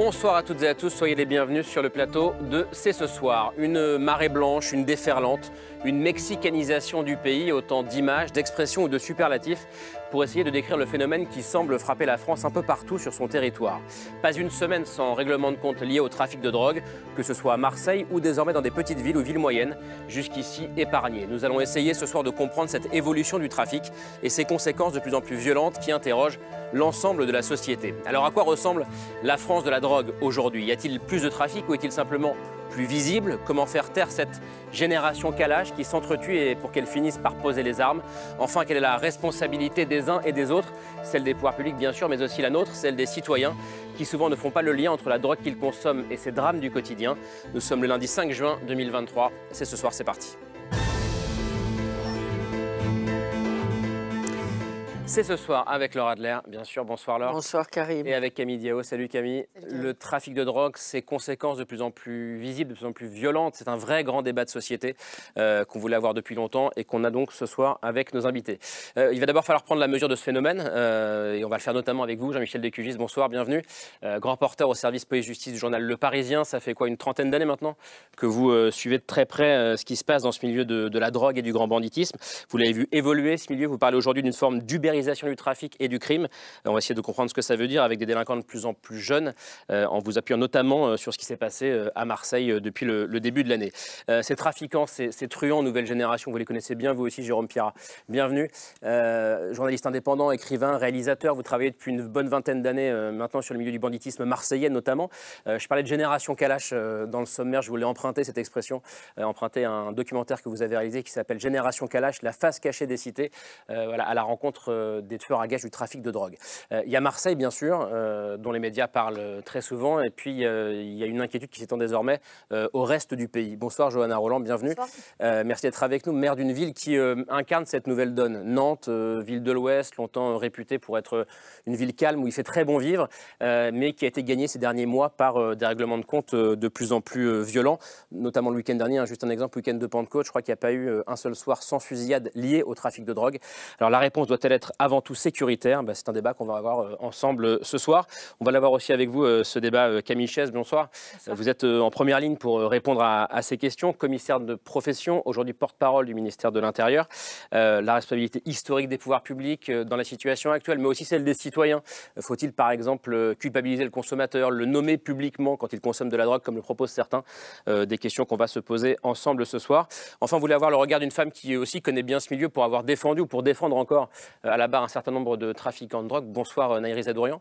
Bonsoir à toutes et à tous, soyez les bienvenus sur le plateau de C'est ce soir. Une marée blanche, une déferlante, une mexicanisation du pays, autant d'images, d'expressions ou de superlatifs pour essayer de décrire le phénomène qui semble frapper la France un peu partout sur son territoire. Pas une semaine sans règlement de compte lié au trafic de drogue, que ce soit à Marseille ou désormais dans des petites villes ou villes moyennes, jusqu'ici épargnées. Nous allons essayer ce soir de comprendre cette évolution du trafic et ses conséquences de plus en plus violentes qui interrogent l'ensemble de la société. Alors à quoi ressemble la France de la drogue aujourd'hui Y a-t-il plus de trafic ou est-il simplement plus visible, comment faire taire cette génération calage qui s'entretue et pour qu'elle finisse par poser les armes. Enfin, quelle est la responsabilité des uns et des autres, celle des pouvoirs publics bien sûr, mais aussi la nôtre, celle des citoyens, qui souvent ne font pas le lien entre la drogue qu'ils consomment et ces drames du quotidien. Nous sommes le lundi 5 juin 2023, c'est ce soir, c'est parti. C'est ce soir avec Laura Adler, bien sûr. Bonsoir Laura. Bonsoir Karim. Et avec Camille Diao. Salut Camille. Le trafic de drogue, ses conséquences de plus en plus visibles, de plus en plus violentes, c'est un vrai grand débat de société euh, qu'on voulait avoir depuis longtemps et qu'on a donc ce soir avec nos invités. Euh, il va d'abord falloir prendre la mesure de ce phénomène euh, et on va le faire notamment avec vous, Jean-Michel Descugis. Bonsoir, bienvenue. grand porteur au service police-justice du journal Le Parisien. Ça fait quoi, une trentaine d'années maintenant que vous suivez de très près ce qui se passe dans ce milieu de, de, la drogue et du grand banditisme. Vous l'avez vu évoluer ce milieu. Vous parlez aujourd'hui d'une forme d'ubérisation du trafic et du crime. On va essayer de comprendre ce que ça veut dire avec des délinquants de plus en plus jeunes, euh, en vous appuyant notamment euh, sur ce qui s'est passé euh, à Marseille depuis le, début de l'année. ces trafiquants, ces, truands, nouvelle génération, vous les connaissez bien, vous aussi, Jérôme pierre Bienvenue. journaliste indépendant, écrivain, réalisateur, vous travaillez depuis une bonne vingtaine d'années maintenant sur le milieu du banditisme marseillais notamment. je parlais de génération Kalash dans le sommaire, je voulais emprunter cette expression, emprunter un documentaire que vous avez réalisé qui s'appelle Génération Kalash, la face cachée des cités, voilà, à la rencontre euh, des tueurs à gages du trafic de drogue. Euh, il y a Marseille, bien sûr, euh, dont les médias parlent très souvent, et puis il y a une inquiétude qui s'étend désormais au reste du pays. Bonsoir, Johanna Roland, bienvenue. merci d'être avec nous, maire d'une ville qui incarne cette nouvelle donne. Nantes, ville de l'Ouest, longtemps réputée pour être une ville calme où il fait très bon vivre, mais qui a été gagnée ces derniers mois par des règlements de compte de plus en plus violents, notamment le week-end dernier. Hein, juste un exemple, le week-end de Pentecôte, je crois qu'il n'y a pas eu un seul soir sans fusillade liée au trafic de drogue. Alors la réponse doit-elle être avant tout sécuritaire bah, C'est un débat qu'on va avoir euh, ensemble euh, ce soir. On va l'avoir aussi avec vous, euh, ce débat. Camille Chaise, bonsoir. Vous êtes en première ligne pour répondre à, ces questions. Commissaire de profession, aujourd'hui porte-parole du ministère de l'Intérieur. la responsabilité historique des pouvoirs publics dans la situation actuelle, mais aussi celle des citoyens. Faut-il, par exemple, culpabiliser le consommateur, le nommer publiquement quand il consomme de la drogue, comme le proposent certains Des questions qu'on va se poser ensemble ce soir. Enfin, vous voulez avoir le regard d'une femme qui aussi connaît bien ce milieu pour avoir défendu ou pour défendre encore à la barre un certain nombre de trafiquants de drogue. Bonsoir euh, Nairi Dorian.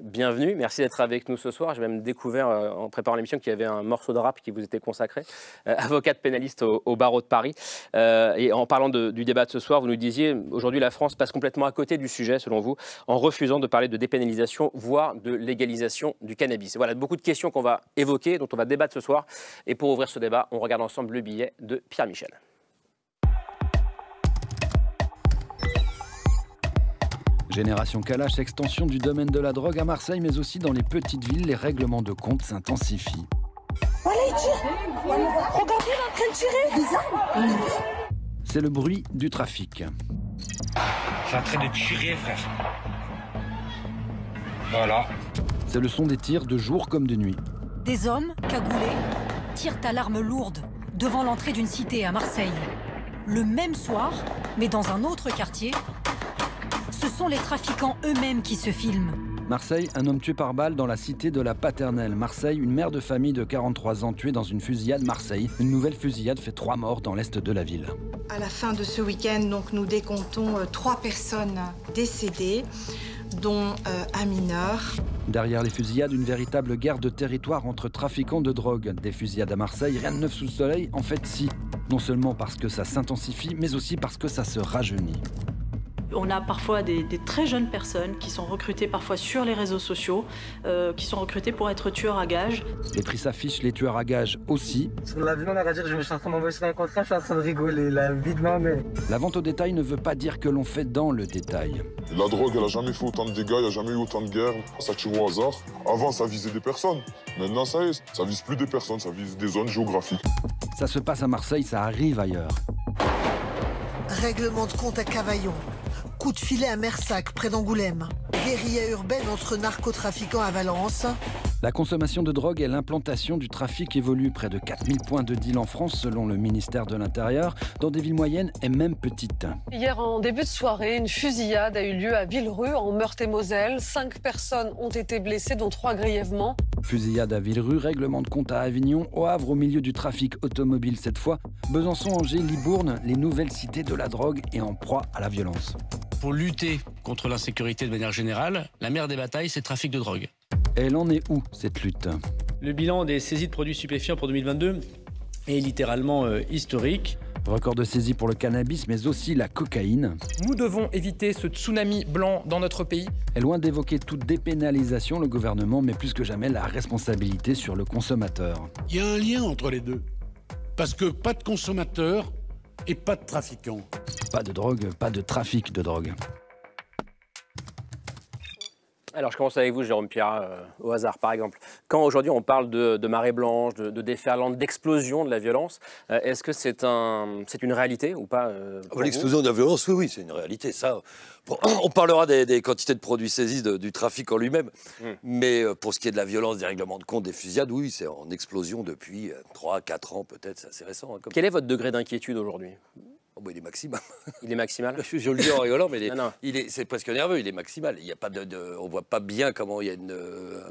Bienvenue, merci d'être avec nous ce soir. J'ai même découvert euh, en préparant l'émission qu'il y avait un morceau de rap qui vous était consacré, avocat euh, avocate pénaliste au, barreau de Paris. et en parlant du débat de ce soir, vous nous disiez aujourd'hui la France passe complètement à côté du sujet, selon vous, en refusant de parler de dépénalisation, voire de légalisation du cannabis. voilà beaucoup de questions qu'on va évoquer, dont on va débattre ce soir. Et pour ouvrir ce débat, on regarde ensemble le billet de Pierre Michel. Génération Kalash, extension du domaine de la drogue à Marseille, mais aussi dans les petites villes, les règlements de compte s'intensifient. Voilà, Regardez, en train de tirer C'est le bruit du trafic. C'est en train de tirer, frère. Voilà. C'est le son des tirs de jour comme de nuit. Des hommes, cagoulés, tirent à l'arme lourde devant l'entrée d'une cité à Marseille. Le même soir, mais dans un autre quartier, ce sont les trafiquants eux-mêmes qui se filment. Marseille, un homme tué par balle dans la cité de la Paternelle. Marseille, une mère de famille de 43 ans tuée dans une fusillade. Marseille, une nouvelle fusillade fait trois morts dans l'est de la ville. À la fin de ce week-end, donc, nous décomptons euh, trois personnes décédées, dont euh, un mineur. Derrière les fusillades, une véritable guerre de territoire entre trafiquants de drogue. Des fusillades à Marseille, rien de neuf sous le soleil, en fait si. Non seulement parce que ça s'intensifie, mais aussi parce que ça se rajeunit. On a parfois des, très jeunes personnes qui sont recrutées parfois sur les réseaux sociaux, euh, qui sont recrutées pour être tueurs à gages. Les prix s'affichent, les tueurs à gages aussi. Sur je me suis en train sur un contrat, je suis en train de rigoler, la vie de La vente au détail ne veut pas dire que l'on fait dans le détail. La drogue, elle a jamais fait autant de dégâts, il n'y a jamais eu autant de guerres, ça tire au hasard. Avant, ça visait des personnes. Maintenant, ça est, ça vise plus des personnes, ça vise des zones géographiques. Ça se passe à Marseille, ça arrive ailleurs. Règlement de compte à Cavaillon coup de filet à Mersac, près d'Angoulême. Guérilla urbaine entre narcotrafiquants à Valence la consommation de drogue et l'implantation du trafic évoluent. Près de 4000 points de deal en France, selon le ministère de l'Intérieur, dans des villes moyennes et même petites. Hier, en début de soirée, une fusillade a eu lieu à Villerue, en Meurthe-et-Moselle. Cinq personnes ont été blessées, dont trois grièvement. Fusillade à Villerue, règlement de compte à Avignon, au Havre, au milieu du trafic automobile cette fois. Besançon, Angers, Libourne, les nouvelles cités de la drogue et en proie à la violence. Pour lutter contre l'insécurité de manière générale, la mère des batailles, c'est le trafic de drogue. Elle en est où cette lutte Le bilan des saisies de produits stupéfiants pour 2022 est littéralement euh, historique. Record de saisie pour le cannabis, mais aussi la cocaïne. Nous devons éviter ce tsunami blanc dans notre pays. Et loin d'évoquer toute dépénalisation, le gouvernement met plus que jamais la responsabilité sur le consommateur. Il y a un lien entre les deux. Parce que pas de consommateur et pas de trafiquant. Pas de drogue, pas de trafic de drogue. Alors, je commence avec vous, Jérôme Pierre, euh, au hasard, par exemple. Quand aujourd'hui on parle de, marée blanche, de, déferlante, d'explosion de la violence, euh, est-ce que c'est c'est une réalité ou pas euh, L'explosion de la violence, oui, oui, c'est une réalité. Ça, on parlera des, quantités de produits saisis, du trafic en lui-même. Hmm. Mais pour ce qui est de la violence, des règlements de compte, des fusillades, oui, c'est en explosion depuis 3-4 ans peut-être, c'est assez récent. Hein, Quel est votre degré d'inquiétude aujourd'hui ah bah, il est maximal. je, le dis en rigolant, mais il est, presque nerveux. Il est maximal. Il y a pas de, on voit pas bien comment il y a une,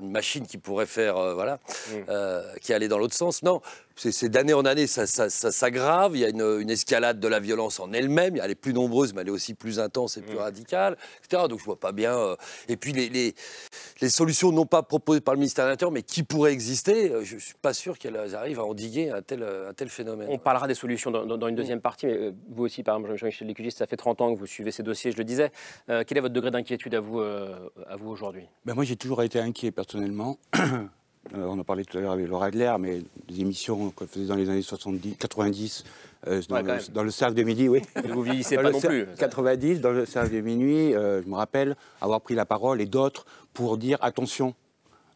machine qui pourrait faire, euh, voilà, mm. euh, qui allait dans l'autre sens. Non, c'est d'année en année, ça, s'aggrave. Il y a une, escalade de la violence en elle-même. Elle est plus nombreuse, mais elle est aussi plus intense et plus mm. radicale, etc. Donc je vois pas bien. Euh, et puis les, solutions non pas proposées par le ministère de l'Intérieur, mais qui pourraient exister, je suis pas sûr qu'elles arrivent à endiguer un tel, un tel phénomène. On parlera des solutions dans, une mm. deuxième partie, mais vous aussi, par exemple, Jean-Michel Lécugiste, ça fait 30 ans que vous suivez ces dossiers, je le disais. Euh, quel est votre degré d'inquiétude à vous, euh, vous aujourd'hui ben, Moi, j'ai toujours été inquiet personnellement. Euh, on en parlait tout à l'heure avec Laura Adler, mais des émissions qu'on faisait dans les années 70, 90, dans, le, cercle de midi, oui. Vous vous vieillissez pas non plus. 90, dans le cercle de minuit, je me rappelle avoir pris la parole et d'autres pour dire attention,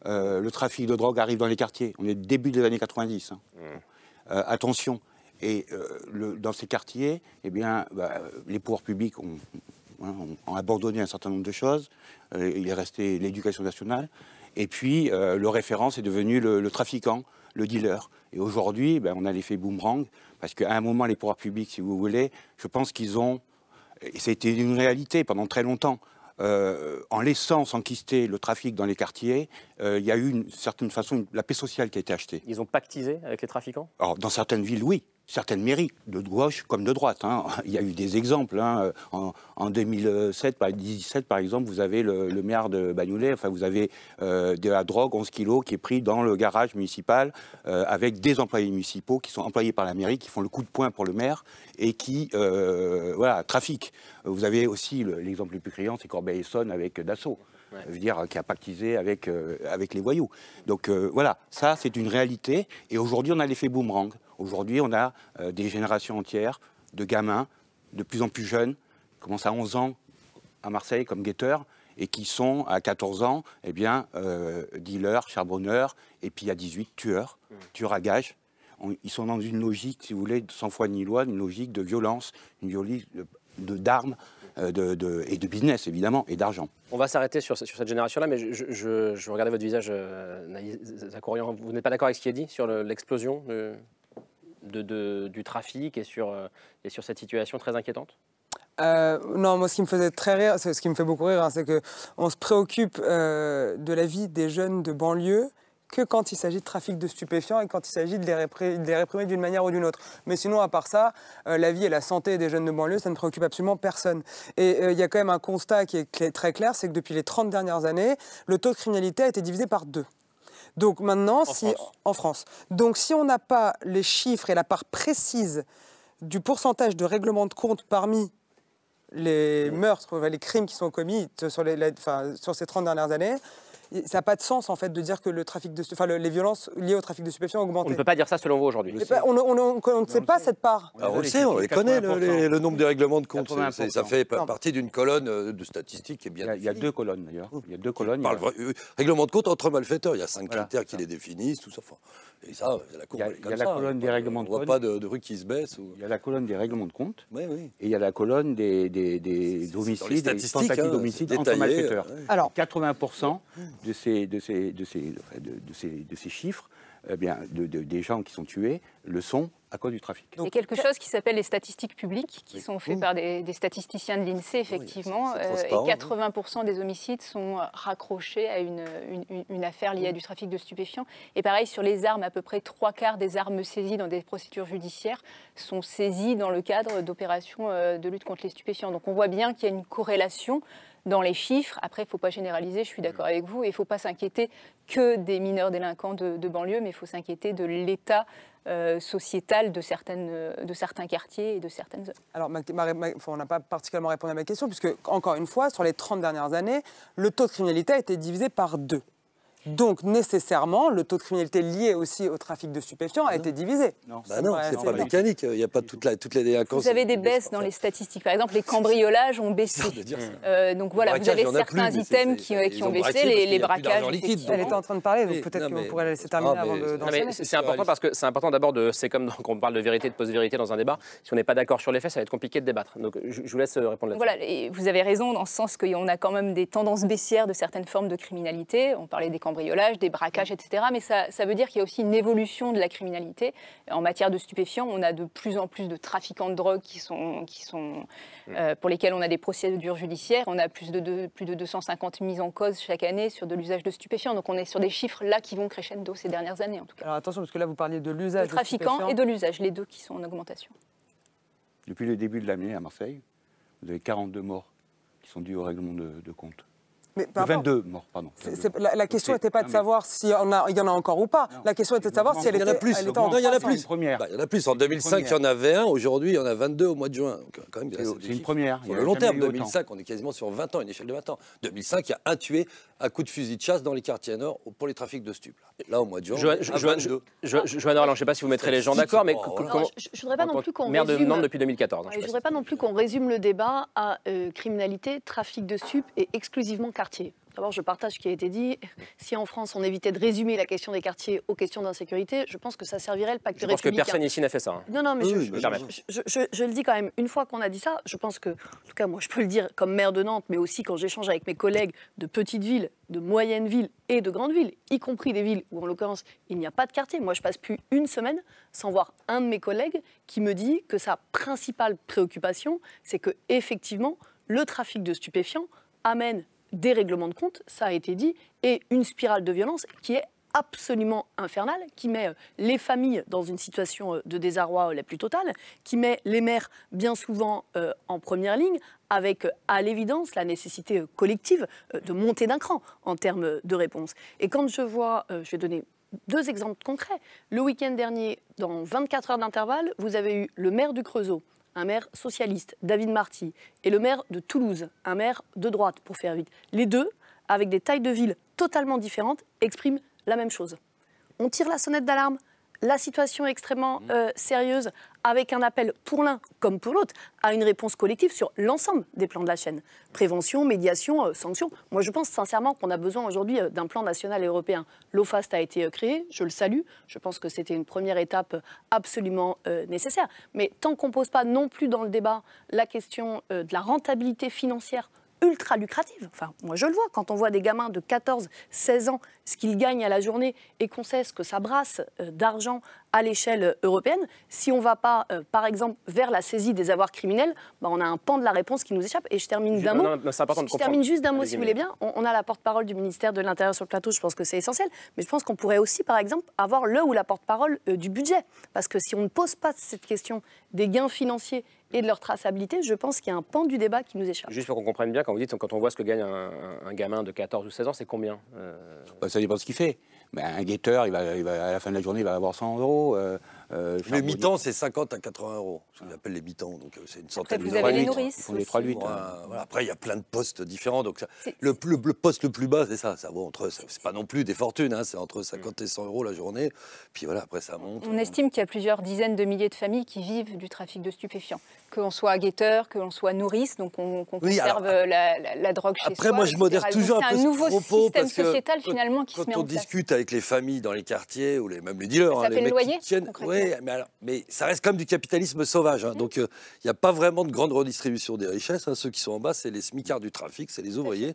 le trafic de drogue arrive dans les quartiers. On est début des années 90. Hein. Mmh. attention, et euh, le, dans ces quartiers, eh bien, bah, les pouvoirs publics hein, ont, abandonné un certain nombre de choses. Euh, il est resté l'éducation nationale. Et puis, euh, le référent, c'est devenu le, trafiquant, le dealer. Et aujourd'hui, bah, on a l'effet boomerang, parce qu'à un moment, les pouvoirs publics, si vous voulez, je pense qu'ils ont, et c'était une réalité pendant très longtemps, en laissant s'enquister le trafic dans les quartiers, il y a eu une certaine façon la paix sociale qui a été achetée. Ils ont pactisé avec les trafiquants Dans certaines villes, oui certaines mairies, de gauche comme de droite. Hein. Il y a eu des exemples. Hein. En, en, 2007, par, par exemple, vous avez le, maire de Bagnoulet, enfin, vous avez euh, de la drogue, 11 kilos, qui est pris dans le garage municipal euh, avec des employés municipaux qui sont employés par la mairie, qui font le coup de poing pour le maire et qui, euh, voilà, trafiquent. Vous avez aussi l'exemple le, plus criant, c'est Corbeil-Essonne avec Dassault. dire, qui a pactisé avec, avec les voyous. Donc voilà, ça c'est une réalité. Et aujourd'hui, on a l'effet boomerang. Aujourd'hui, on a euh, des générations entières de gamins, de plus en plus jeunes, qui commencent à 11 ans à Marseille comme guetteurs, et qui sont à 14 ans, eh bien, euh, dealers, charbonneurs, et puis à 18, tueurs, mmh. tueurs à gages. ils sont dans une logique, si vous voulez, sans foi ni loi, une logique de violence, une logique d'armes. Euh, et de business, évidemment, et d'argent. On va s'arrêter sur, cette génération-là, mais je, regardais votre visage, Naïs Vous n'êtes pas d'accord avec ce qui est dit sur l'explosion de, du trafic et sur, euh, et sur cette situation très inquiétante euh, non, moi, ce qui me faisait très rire, ce qui me fait beaucoup rire, hein, c'est que on se préoccupe euh, de la vie des jeunes de banlieue que quand il s'agit de trafic de stupéfiants et quand il s'agit de, les réprimer d'une manière ou d'une autre. Mais sinon, à part ça, la vie et la santé des jeunes de banlieue, ça ne préoccupe absolument personne. Et il y a quand même un constat qui est très clair, c'est que depuis les 30 dernières années, le taux de criminalité a été divisé par deux. Donc maintenant, en si France. en France. Donc si on n'a pas les chiffres et la part précise du pourcentage de règlement de compte parmi les meurtres, les crimes qui sont commis sur, sur ces 30 dernières années, ça n'a pas de sens en fait de dire que le trafic de, les violences liées au trafic de stupéfiants ont augmenté. On ne peut pas dire ça selon vous aujourd'hui. On, ne sait pas cette part. on le sait, on les connaît, le, nombre de règlements de compte. Ça fait partie d'une colonne euh, de statistiques qui bien. Il y a deux colonnes d'ailleurs. Il y a deux colonnes. Euh, euh, règlement de compte entre malfaiteurs. Il y a cinq critères qui les définissent, tout ça. Et ça, la Il y a la colonne des règlements de compte. On voit pas de rue qui se baisse. Il y a la colonne des règlements de compte. Et il y a la colonne des homicides, des tentatives hein, d'homicide entre malfaiteurs. Alors 80 de ces, chiffres, eh bien, des gens qui sont tués le sont à cause du trafic. C'est quelque chose qui s'appelle les statistiques publiques, qui sont faites par des, statisticiens de l'INSEE, effectivement. Euh, et 80% des homicides sont raccrochés à une, une affaire liée à du trafic de stupéfiants. Et pareil, sur les armes, à peu près trois quarts des armes saisies dans des procédures judiciaires sont saisies dans le cadre d'opérations euh, de lutte contre les stupéfiants. Donc on voit bien qu'il y a une corrélation dans les chiffres. Après, il ne faut pas généraliser, je suis d'accord avec vous, et il ne faut pas s'inquiéter que des mineurs délinquants de, banlieue, mais il faut s'inquiéter de l'état euh, sociétal de, de certains quartiers et de certaines zones. Alors, on n'a pas particulièrement répondu à ma question, puisque, encore une fois, sur les 30 dernières années, le taux de criminalité a été divisé par deux. Donc, nécessairement, le taux de criminalité lié aussi au trafic de stupéfiants a ah été divisé. Non, bah c'est pas, mécanique. Il n'y a pas toute toutes les délinquances. Vous avez des baisses dans les statistiques. Par exemple, les cambriolages ont baissé. Euh, donc voilà, vous avez certains items euh, qui, ont, baissé, les, les braquages. Elle était en train de parler, donc peut-être qu'on pourrait laisser terminer avant de. C'est important parce que c'est important d'abord de. C'est comme quand on parle de vérité, de post-vérité dans un débat. Si on n'est pas d'accord sur les faits, ça va être compliqué de débattre. Donc je vous laisse euh, répondre là-dessus. Voilà, vous avez raison dans le sens qu'on a quand même des tendances baissières de certaines formes de criminalité. On parlait des cambriolages des braquages, etc. Mais ça, ça veut dire qu'il y a aussi une évolution de la criminalité. En matière de stupéfiants, on a de plus en plus de trafiquants de drogue qui sont, qui sont, mm. euh, pour lesquels on a des procédures judiciaires. On a plus de, plus de 250 mises en cause chaque année sur de l'usage de stupéfiants. Donc on est sur des chiffres là qui vont crescendo ces dernières années en tout cas. Alors attention, parce que là vous parliez de l'usage. De trafiquants et de l'usage, les deux qui sont en augmentation. Depuis le début de l'année à Marseille, vous avez 42 morts qui sont dus au règlement de, de compte. Mais, par 22 morts, pardon. la, question n'était pas de savoir s'il y, en a encore ou pas. La question était de savoir si elle était, plus, elle en Il y en a plus. Première. Bah, il y en a plus. En 2005, il y en avait un. Aujourd'hui, il y en a 22 au mois de juin. C'est une première. Sur le long terme, 2005, on est quasiment sur 20 ans, une échelle de 20 ans. 2005, il y a un tué à coup de fusil de chasse dans les quartiers nord pour les trafics de stupes. Là, au mois de juin, Joanne je ne sais pas si vous mettrez les gens d'accord, mais oh, je ne voudrais pas non plus qu'on depuis 2014. Je ne voudrais pas non plus qu'on résume le débat à euh, criminalité, trafic de stupes et exclusivement quartier D'abord, je partage ce qui a été dit. Si en France, on évitait de résumer la question des quartiers aux questions d'insécurité, je pense que ça servirait le pacte républicain. Je pense que personne ici n'a fait ça. Hein. Non, non, mais je, le dis quand même. Une fois qu'on a dit ça, je pense que, en tout cas, moi, je peux le dire comme maire de Nantes, mais aussi quand j'échange avec mes collègues de petites villes, de moyennes villes et de grandes villes, y compris des villes où, en l'occurrence, il n'y a pas de quartier. Moi, je passe plus une semaine sans voir un de mes collègues qui me dit que sa principale préoccupation, c'est que, effectivement, le trafic de stupéfiants amène des règlements de compte, ça a été dit, et une spirale de violence qui est absolument infernale, qui met euh, les familles dans une situation euh, de désarroi euh, la plus totale, qui met les maires bien souvent en première ligne, avec à l'évidence la nécessité collective de monter d'un cran en termes de réponse. Et quand je vois, je vais donner deux exemples concrets, le week-end dernier, dans 24 heures d'intervalle, vous avez eu le maire du Creusot, un maire socialiste, David Marty, et le maire de Toulouse, un maire de droite, pour faire vite. Les deux, avec des tailles de ville totalement différentes, expriment la même chose. On tire la sonnette d'alarme, la situation est extrêmement mmh. euh, sérieuse, avec un appel pour l'un comme pour l'autre à une réponse collective sur l'ensemble des plans de la chaîne. Prévention, médiation, euh, sanction. Moi, je pense sincèrement qu'on a besoin aujourd'hui euh, d'un plan national européen. L'OFAST a été euh, créé, je le salue. Je pense que c'était une première étape absolument nécessaire. Mais tant qu'on ne pose pas non plus dans le débat la question de la rentabilité financière ultra lucrative. Enfin, moi je le vois, quand on voit des gamins de 14, 16 ans, ce qu'ils gagnent à la journée et qu'on sait ce que ça brasse d'argent à l'échelle euh, européenne. Si on ne va pas, euh, par exemple, vers la saisie des avoirs criminels, bah, on a un pan de la réponse qui nous échappe. Et je termine d'un mot. je, termine juste d'un mot, si vous voulez bien. On, a la porte-parole du ministère de l'Intérieur sur le plateau, je pense que c'est essentiel. Mais je pense qu'on pourrait aussi, par exemple, avoir le ou la porte-parole euh, du budget. Parce que si on ne pose pas cette question des gains financiers et de leur traçabilité, je pense qu'il y a un pan du débat qui nous échappe. Juste pour qu'on comprenne bien, quand vous dites, quand on voit ce que gagne un, gamin de 14 ou 16 ans, c'est combien bah, Ça dépend de ce qu'il fait. Ben, un guetteur, à la fin de la journée, il va avoir 100 euros. Euh, les euh, le mi-temps, c'est 50 à 80 euros, ce qu'on appelle les mi-temps. Donc, euh, c'est une centaine de Vous avez les nourrices. Hein. Après, il y a plein de postes différents. Donc, le, le, poste le plus bas, c'est ça. ça vaut entre, c'est pas non plus des fortunes, hein, c'est entre 50 et 100 euros la journée. Puis voilà, après, ça monte. On estime qu'il y a plusieurs dizaines de milliers de familles qui vivent du trafic de stupéfiants. Que l'on soit guetteur, que l'on soit nourrice, donc on, qu'on conserve euh, la, drogue chez après, soi. Après, moi, je modère toujours un peu. C'est un nouveau système sociétal, finalement, qui se met en place. Quand on discute avec les familles dans les quartiers, ou même les dealers, hein, les mecs mais, ça reste comme du capitalisme sauvage. Hein. Mm. Donc, il euh, n'y a pas vraiment de grande redistribution des richesses. Hein. ceux qui sont en bas, c'est les smicards du trafic, c'est les ouvriers.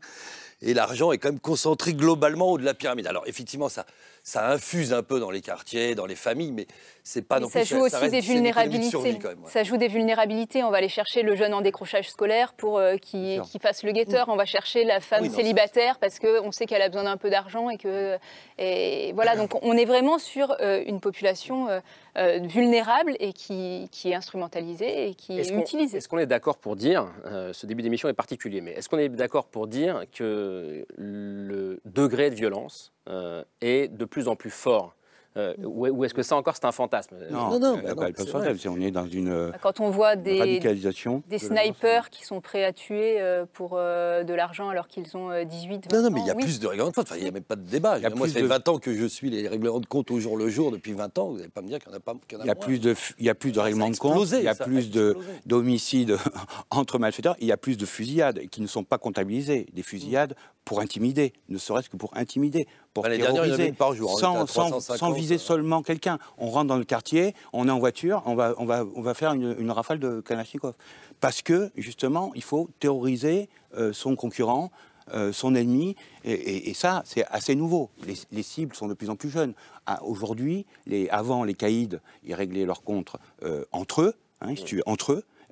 Et l'argent est quand même concentré globalement au de la pyramide. Alors, effectivement, ça, ça infuse un peu dans les quartiers, dans les familles, mais c'est pas non ça plus, joue ça, aussi des vulnérabilités. Ça joue des vulnérabilités. On va aller chercher le jeune en décrochage scolaire pour euh, qui qu'il fasse le guetteur. On va chercher la femme célibataire parce qu'on sait qu'elle a besoin d'un peu d'argent et que et voilà. Donc on est vraiment sur euh, une population euh, vulnérable et qui, qui, est instrumentalisée et qui est, utilisée. Est-ce qu'on est, d'accord pour dire, ce début d'émission est particulier, mais est-ce qu'on est d'accord pour dire que le degré de violence euh, est de plus en plus fort. Euh, ou est-ce que ça encore c'est un fantasme Non, non, non, bah pas on est dans une euh, quand on voit des, des snipers qui sont prêts à tuer pour de l'argent alors qu'ils ont 18, 20 ans. Non, non, mais il y a plus de règlements de compte. il n'y a même pas de débat. Moi, ça fait 20 ans que je suis les règlements de compte au jour le jour depuis 20 ans. Vous n'allez pas me dire qu'il n'y en a pas. Il y, a plus de, il y a plus de règlements de compte. Il y a plus de d'homicides entre malfaiteurs. Il y a plus de fusillades qui ne sont pas comptabilisées. Des fusillades pour intimider, ne serait-ce que pour intimider, pour bah, terroriser, par jour, hein, sans, sans, viser euh. seulement quelqu'un. On rentre dans le quartier, on est en voiture, on va, on va, on va faire une, rafale de Kalashnikov. Parce que, justement, il faut terroriser euh, son concurrent, euh, son ennemi, et, ça, c'est assez nouveau. Les, cibles sont de plus en plus jeunes. Ah, aujourd'hui, les, avant, les caïds, ils réglaient leurs comptes entre eux, hein, ils se mm. tuaient entre eux, mais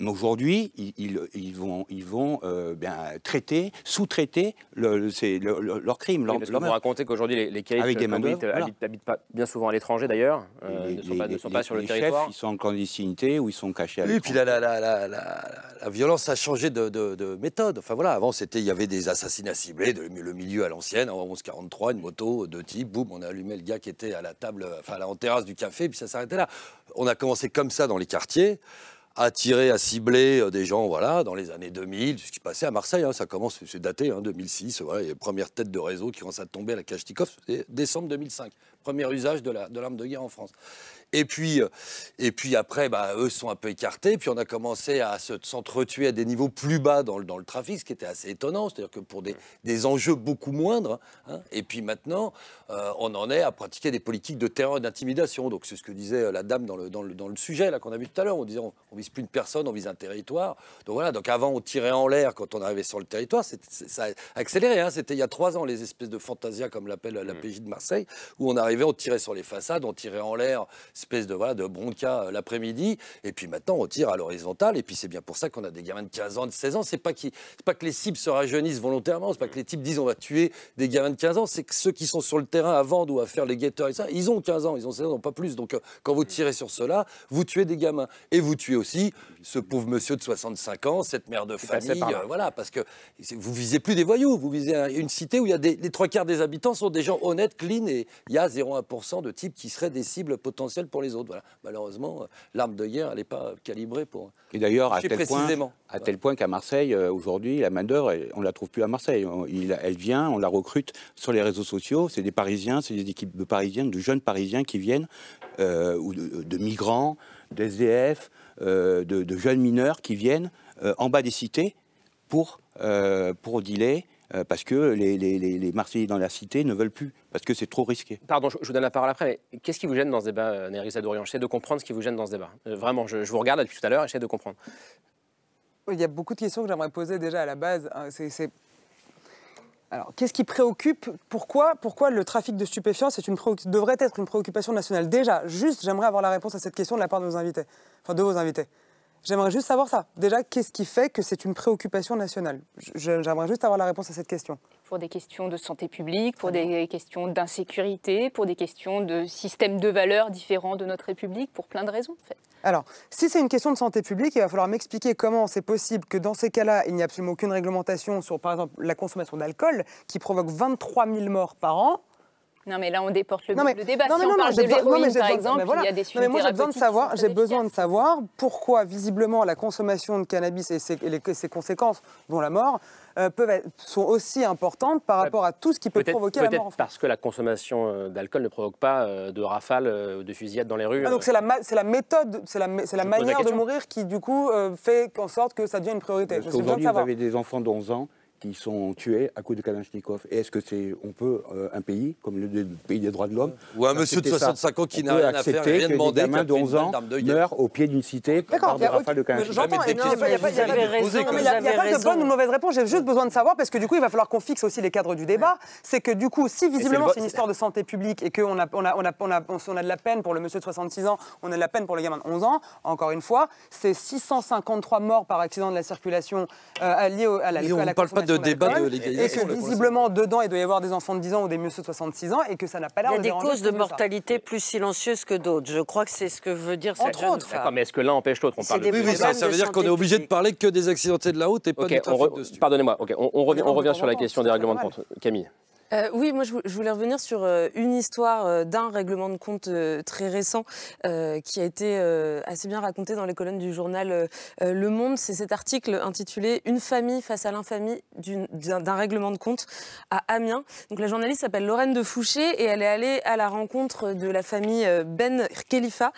euh, aujourd'hui, ils, vont, ils vont euh, bien, traiter, sous-traiter le, crimes. – le, leur crime. Leur, qu'aujourd'hui, les, les euh, habitent, pas, bien souvent à l'étranger d'ailleurs, euh, ne sont pas, sur le territoire. Chefs, ils sont en clandestinité ou ils sont cachés à Oui, puis la, violence a changé de, méthode. Enfin voilà, avant, c'était il y avait des assassinats ciblés, de, le milieu à l'ancienne, en 1143, une moto, deux types, boum, on a allumé le gars qui était à la table, enfin en terrasse du café, puis ça s'arrêtait là. On a commencé comme ça dans les quartiers attirer, à cibler euh, des gens, voilà, dans les années 2000, ce qui passait à Marseille, hein. ça commence, c'est daté, 2006, hein, voilà, les premières têtes de réseau qui commencent à tomber à la Kachetikov, c'est décembre 2005, premier usage de l'arme de guerre en France. Et puis, euh, et puis après, bah, eux sont un peu écartés. Puis on a commencé à s'entretuer à des niveaux plus bas dans le, dans le trafic, ce qui était assez étonnant. C'est-à-dire que pour des, des, enjeux beaucoup moindres. Hein. Et puis maintenant, euh, on en est à pratiquer des politiques de terreur et d'intimidation. Donc c'est ce que disait euh, la dame dans le, dans le, dans le sujet qu'on a vu tout à l'heure. On disait on, vise plus une personne, on vise un territoire. Donc voilà. Donc avant, on tirait en l'air quand on arrivait sur le territoire. ça a accéléré. Hein. C'était il y a trois ans les espèces de fantasia comme l'appelle la mm. PJ de Marseille, où on arrivait, on tirait sur les façades, on tirait en l'air espèce de, voilà, de bronca euh, l'après-midi. Et puis maintenant, on tire à l'horizontale. Et puis c'est bien pour ça qu'on a des gamins de 15 ans, de 16 ans. C'est pas, qui, pas que les cibles se rajeunissent volontairement. C'est pas que les types disent on va tuer des gamins de 15 ans. C'est que ceux qui sont sur le terrain à vendre ou à faire les guetteurs et ça, ils ont 15 ans, ils ont 16 ans, pas plus. Donc euh, quand vous tirez sur cela, vous tuez des gamins. Et vous tuez aussi ce pauvre monsieur de 65 ans, cette mère de famille. Euh, voilà, parce que vous visez plus des voyous. Vous visez une cité où il y a des, les trois quarts des habitants sont des gens honnêtes, clean. Et il y a 0,1% de types qui seraient des cibles potentielles pour les autres. Voilà. Malheureusement, euh, l'arme de guerre, elle n'est pas calibrée pour. Et d'ailleurs, à tel point, à tel point qu'à Marseille, euh, aujourd'hui, la main d'œuvre, on ne la trouve plus à Marseille. il, elle vient, on la recrute sur les réseaux sociaux. C'est des Parisiens, c'est des équipes de Parisiens, de jeunes Parisiens qui viennent euh, ou de, migrants, d'SDF, de, jeunes mineurs qui viennent en bas des cités pour pour dealer euh, parce que les, les, les, Marseillais dans la cité ne veulent plus, parce que c'est trop risqué. Pardon, je, vous donne la parole après, mais qu'est-ce qui vous gêne dans ce débat, euh, Néris Adorian J'essaie de comprendre ce qui vous gêne dans ce débat. Euh, vraiment, je, vous regarde depuis tout à l'heure, j'essaie de comprendre. Il y a beaucoup de questions que j'aimerais poser déjà à la base. Hein, alors, qu'est-ce qui préoccupe Pourquoi Pourquoi le trafic de stupéfiants une devrait être une préoccupation nationale Déjà, juste, j'aimerais avoir la réponse à cette question de la part de nos invités, enfin de vos invités. J'aimerais juste savoir ça. Déjà, qu'est-ce qui fait que c'est une préoccupation nationale J'aimerais juste avoir la réponse à cette question. Pour des questions de santé publique, pour des questions d'insécurité, pour des questions de système de valeurs différents de notre République, pour plein de raisons Alors, si c'est une question de santé publique, il va falloir m'expliquer comment c'est possible que dans ces cas-là, il n'y a absolument aucune réglementation sur, par exemple, la consommation d'alcool, qui provoque 23 000 morts par an, non, mais là, on déporte le, non, mais, le débat. Non, si par exemple, il y a des sujets mais moi, j'ai besoin de savoir, j'ai besoin de savoir pourquoi, visiblement, la consommation de cannabis et ses, conséquences, dont la mort, euh, peuvent sont aussi importantes par rapport à tout ce qui peut, provoquer la mort. Peut-être parce que la consommation euh, d'alcool ne provoque pas euh, de rafales, ou de fusillades dans les rues. Ah, donc c'est la, méthode, c'est la, manière de mourir qui, du coup, fait en sorte que ça devient une priorité. Aujourd'hui, vous avez des enfants d'11 ans qui sont tués à coups de Kalachnikov. Et est-ce que c'est on peut euh, un pays comme le, pays des droits de l'homme ou un monsieur de 65 ans qui n'a rien à faire, rien demandé, des de 11 au pied d'une cité par des rafales de Kalachnikov. il n'y a pas de bonne ou mauvaise réponse. J'ai juste besoin de savoir parce que du coup, il va falloir qu'on fixe aussi les cadres du débat. C'est que du coup, si visiblement c'est une histoire de santé publique et qu'on a on a on a on a de la peine pour le monsieur de 66 ans, on a de la peine pour le gamin de 11 ans. Encore une fois, c'est 653 morts par accident de la circulation euh, liés à la de débat de Et que visiblement, dedans, il doit y avoir des enfants de 10 ans ou des mieux de 66 ans et que ça n'a pas l'air de. Il y a des causes de mortalité plus silencieuses que d'autres. Je crois que c'est ce que veut dire cette Entre autres. mais est-ce que l'un empêche l'autre On parle de. Oui, ça veut dire qu'on est obligé de parler que des accidentés de la route et pas de Pardonnez-moi, on revient sur la question des règlements de compte. Camille. Euh, oui, moi je voulais revenir sur euh, une histoire euh, d'un règlement de compte très récent qui a été assez bien raconté dans les colonnes du journal Le Monde. C'est cet article intitulé Une famille face à l'infamie d'un règlement de compte à Amiens. Donc la journaliste s'appelle Lorraine de Fouché et elle est allée à la rencontre de la famille Ben Khalifa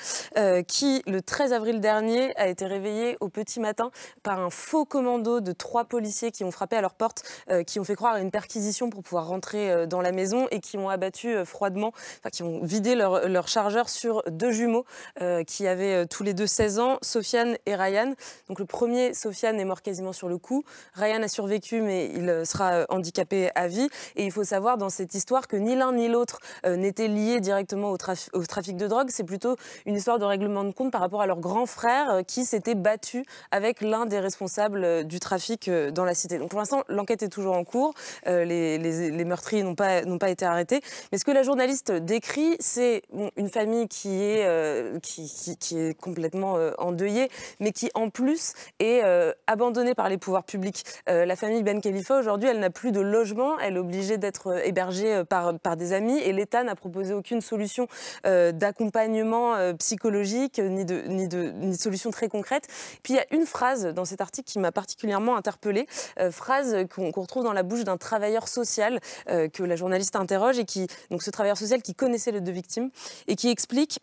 qui le 13 avril dernier a été réveillée au petit matin par un faux commando de trois policiers qui ont frappé à leur porte, qui ont fait croire à une perquisition pour pouvoir rentrer euh, dans la maison et qui ont abattu euh, froidement, enfin qui ont vidé leur, leur chargeur sur deux jumeaux euh, qui avaient tous les deux 16 ans, Sofiane et Ryan. Donc le premier, Sofiane, est mort quasiment sur le coup. Ryan a survécu, mais il sera handicapé à vie. Et il faut savoir dans cette histoire que ni l'un ni l'autre n'était n'étaient liés directement au, trafic de drogue. C'est plutôt une histoire de règlement de compte par rapport à leur grand frère qui s'était battu avec l'un des responsables du trafic dans la cité. Donc pour l'instant, l'enquête est toujours en cours. les, les, les meurtriers n'ont pas, n'ont pas été arrêtés. Mais ce que la journaliste décrit, c'est une famille qui est, euh, qui, est complètement euh, endeuillée, mais qui en plus est euh, abandonnée par les pouvoirs publics. la famille Ben Khalifa, aujourd'hui, elle n'a plus de logement, elle est obligée d'être hébergée par, par des amis et l'État n'a proposé aucune solution d'accompagnement psychologique ni de, ni, de, ni solution très concrète. Puis il y a une phrase dans cet article qui m'a particulièrement interpellée, phrase qu'on retrouve dans la bouche d'un travailleur social euh, que la journaliste interroge et qui donc ce travailleur social qui connaissait les deux victimes et qui explique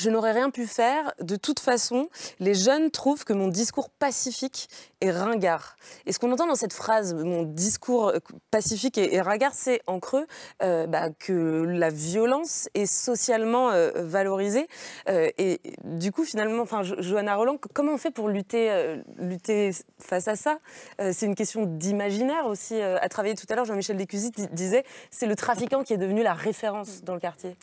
je n'aurais rien pu faire. De toute façon, les jeunes trouvent que mon discours pacifique est ringard. Et ce qu'on entend dans cette phrase, mon discours euh, pacifique est, ringard, c'est en creux euh, bah, que la violence est socialement euh, valorisée. et du coup, finalement, enfin, Johanna Roland, comment on fait pour lutter, lutter face à ça C'est une question d'imaginaire aussi. à travailler tout à l'heure, Jean-Michel Descusy disait, c'est le trafiquant qui est devenu la référence dans le quartier.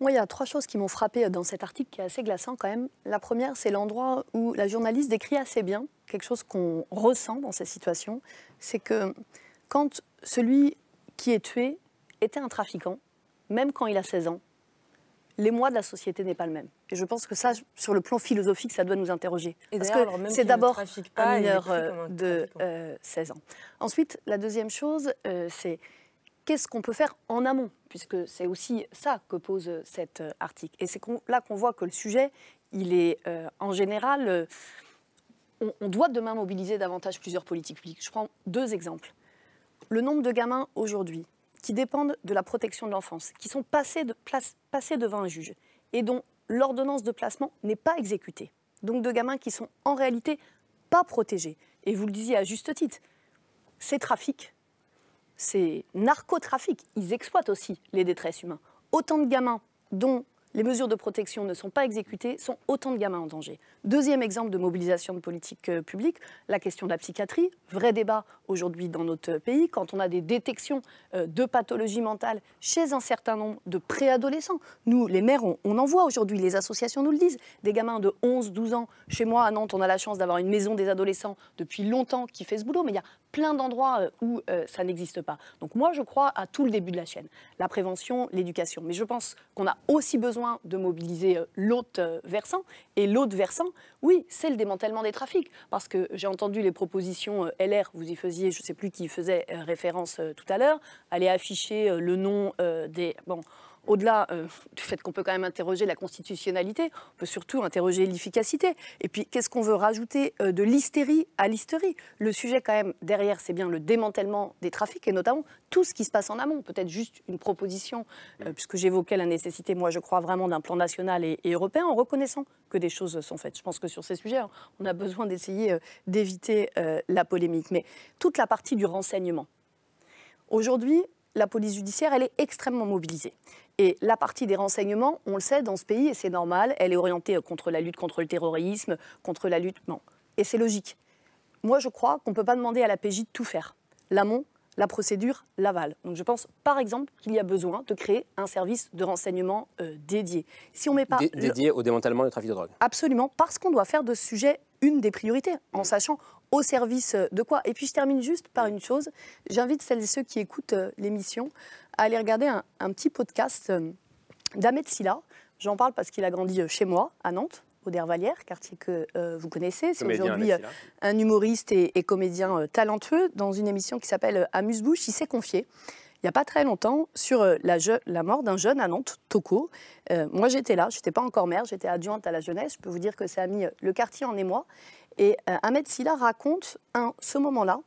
Moi, il y a trois choses qui m'ont frappé dans cet article qui est assez glaçant quand même. La première, c'est l'endroit où la journaliste décrit assez bien quelque chose qu'on ressent dans cette situation, c'est que quand celui qui est tué était un trafiquant, même quand il a 16 ans, l'émoi de la société n'est pas le même. Et je pense que ça, sur le plan philosophique, ça doit nous interroger. Parce que c'est d'abord un mineur euh, de 16 euh, ans. Ensuite, la deuxième chose, euh, c'est qu'est-ce qu'on peut faire en amont Puisque c'est aussi ça que pose euh, cet euh, article. Et c'est là qu'on voit que le sujet, il est euh, en général, on, doit demain mobiliser davantage plusieurs politiques publiques. Je prends deux exemples. Le nombre de gamins aujourd'hui qui dépendent de la protection de l'enfance, qui sont passés, devant un juge et dont l'ordonnance de placement n'est pas exécutée. Donc de gamins qui sont en réalité pas protégés. Et vous le disiez à juste titre, ces trafics c'est narcotrafic, ils exploitent aussi les détresses humaines. Autant de gamins dont les mesures de protection ne sont pas exécutées sont autant de gamins en danger. Deuxième exemple de mobilisation de politique euh, publique, la question de la psychiatrie. Vrai débat aujourd'hui dans notre pays. Quand on a des détections euh, de pathologies mentales chez un certain nombre de préadolescents, nous, les maires, on, en voit aujourd'hui, les associations nous le disent, des gamins de 11, 12 ans. Chez moi, à Nantes, on a la chance d'avoir une maison des adolescents depuis longtemps qui fait ce boulot, mais il y a plein d'endroits euh, où euh, ça n'existe pas. Donc moi, je crois à tout le début de la chaîne, la prévention, l'éducation. Mais je pense qu'on a aussi besoin de mobiliser euh, l'autre versant. Et l'autre versant, oui, c'est le démantèlement des trafics. Parce que j'ai entendu les propositions LR, vous y faisiez, je ne sais plus qui faisait référence tout à l'heure, aller afficher le nom des au-delà euh, du fait qu'on peut quand même interroger la constitutionnalité, on peut surtout interroger l'efficacité. Et puis, qu'est-ce qu'on veut rajouter euh, de l'hystérie à l'hystérie Le sujet, quand même, derrière, c'est bien le démantèlement des trafics et notamment tout ce qui se passe en amont. Peut-être juste une proposition, euh, puisque j'évoquais la nécessité, moi, je crois vraiment d'un plan national et, européen en reconnaissant que des choses sont faites. Je pense que sur ces sujets, hein, on a besoin d'essayer d'éviter la polémique. Mais toute la partie du renseignement. Aujourd'hui, la police judiciaire, elle est extrêmement mobilisée. Et la partie des renseignements, on le sait, dans ce pays, et c'est normal, elle est orientée euh, contre la lutte contre le terrorisme, contre la lutte... Non. Et c'est logique. Moi, je crois qu'on ne peut pas demander à la PJ de tout faire. L'amont, la procédure, l'aval. Donc je pense, par exemple, qu'il y a besoin de créer un service de renseignement euh, dédié. Si on pas... dédié au démantèlement du trafic de drogue. Absolument, parce qu'on doit faire de ce sujet une des priorités, en mm. sachant au service euh, de quoi. Et puis je termine juste par mm. une chose, j'invite celles et ceux qui écoutent l'émission à aller regarder un, petit podcast euh, d'Ahmed Silla. J'en parle parce qu'il a grandi euh, chez moi, à Nantes, au Dervalière, quartier que euh, vous connaissez. C'est aujourd'hui un humoriste et, comédien talentueux dans une émission qui s'appelle Amuse-Bouche. Il s'est confié, il n'y a pas très longtemps, sur la, mort d'un jeune à Nantes, Toko. moi, j'étais là, je n'étais pas encore maire, j'étais adjointe à la jeunesse. Je peux vous dire que ça a mis le quartier en émoi. Et Ahmed Silla raconte un, ce moment-là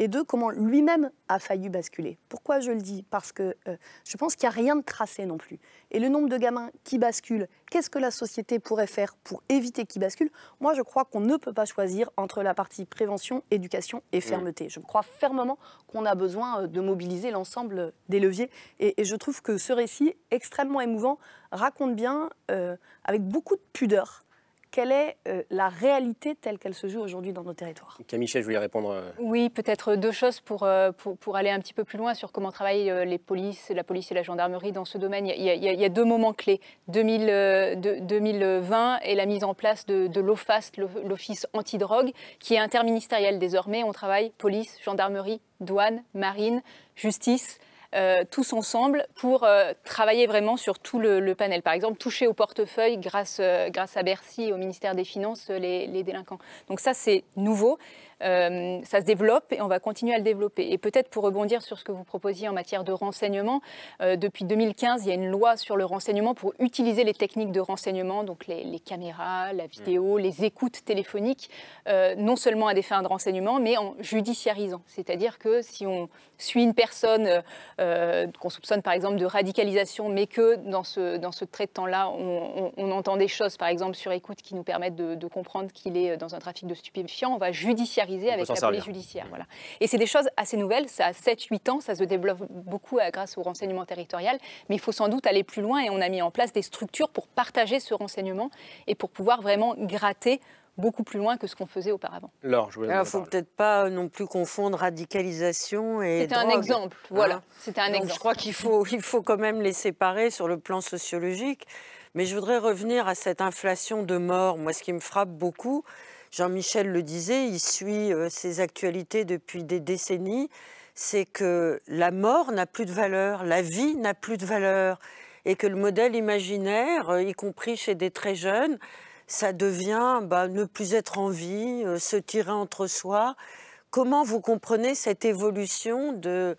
et deux, comment lui-même a failli basculer. Pourquoi je le dis Parce que euh, je pense qu'il n'y a rien de tracé non plus. Et le nombre de gamins qui basculent, qu'est-ce que la société pourrait faire pour éviter qu'ils basculent Moi, je crois qu'on ne peut pas choisir entre la partie prévention, éducation et mm. fermeté. Je crois fermement qu'on a besoin euh, de mobiliser l'ensemble des leviers. Et, je trouve que ce récit, extrêmement émouvant, raconte bien, euh, avec beaucoup de pudeur, quelle est euh, la réalité telle qu'elle se joue aujourd'hui dans nos territoires Camille, je voulais répondre. Euh, oui, peut-être deux choses euh, pour, pour, aller un petit peu plus loin sur comment travaillent les polices, la police et la gendarmerie dans ce domaine. Il y a, deux moments clés, 2020 et la mise en place de, de l'OFAST, l'Office antidrogue, qui est interministériel désormais. On travaille police, gendarmerie, douane, marine, justice euh, tous ensemble pour euh, travailler vraiment sur tout le, panel. Par exemple, toucher au portefeuille grâce, euh, grâce à Bercy et au ministère des Finances les, délinquants. Donc ça, c'est nouveau. ça se développe et on va continuer à le développer. Et peut-être pour rebondir sur ce que vous proposiez en matière de renseignement, depuis 2015, il y a une loi sur le renseignement pour utiliser les techniques de renseignement, donc les, caméras, la vidéo, mm. les écoutes téléphoniques, non seulement à des fins de renseignement, mais en judiciarisant. C'est-à-dire que si on suit une personne euh, euh, qu'on soupçonne par exemple de radicalisation, mais que dans ce, dans ce trait de temps-là, on, entend des choses par exemple sur écoute qui nous permettent de, comprendre qu'il est dans un trafic de stupéfiants, on va judiciariser avec la police judiciaire. Voilà. Et c'est des choses assez nouvelles, ça a 7-8 ans, ça se développe beaucoup euh, grâce au renseignement territorial, mais il faut sans doute aller plus loin et on a mis en place des structures pour partager ce renseignement et pour pouvoir vraiment gratter beaucoup plus loin que ce qu'on faisait auparavant. Alors, je faut peut-être pas non plus confondre radicalisation et C'était un exemple, hein. voilà. C'était un exemple. Je crois qu'il faut, il faut quand même les séparer sur le plan sociologique. Mais je voudrais revenir à cette inflation de mort. Moi, ce qui me frappe beaucoup, Jean-Michel le disait, il suit ces euh, actualités depuis des décennies, c'est que la mort n'a plus de valeur, la vie n'a plus de valeur, et que le modèle imaginaire, euh, y compris chez des très jeunes, ça devient bah, ne plus être en vie, euh, se tirer entre soi. Comment vous comprenez cette évolution de,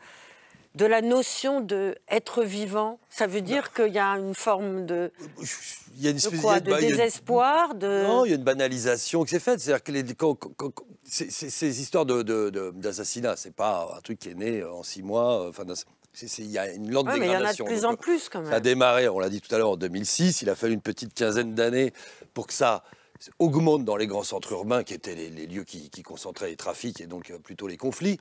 de la notion de être vivant Ça veut bah dire qu'il y a une forme de, il y a une de, de désespoir de... Non, il y a une banalisation qui s'est faite. C'est-à-dire que les, ces, histoires d'assassinat, de, n'est c'est pas un truc qui est né euh, en six mois. Euh, enfin, il y a une lente dégradation. Mais il y en a de plus en plus, quand même. Ça a démarré, on l'a dit tout à l'heure, en 2006. Il a fallu une petite quinzaine d'années pour que ça augmente dans les grands centres urbains, qui étaient les, lieux qui, concentraient les trafics et donc euh, plutôt les conflits.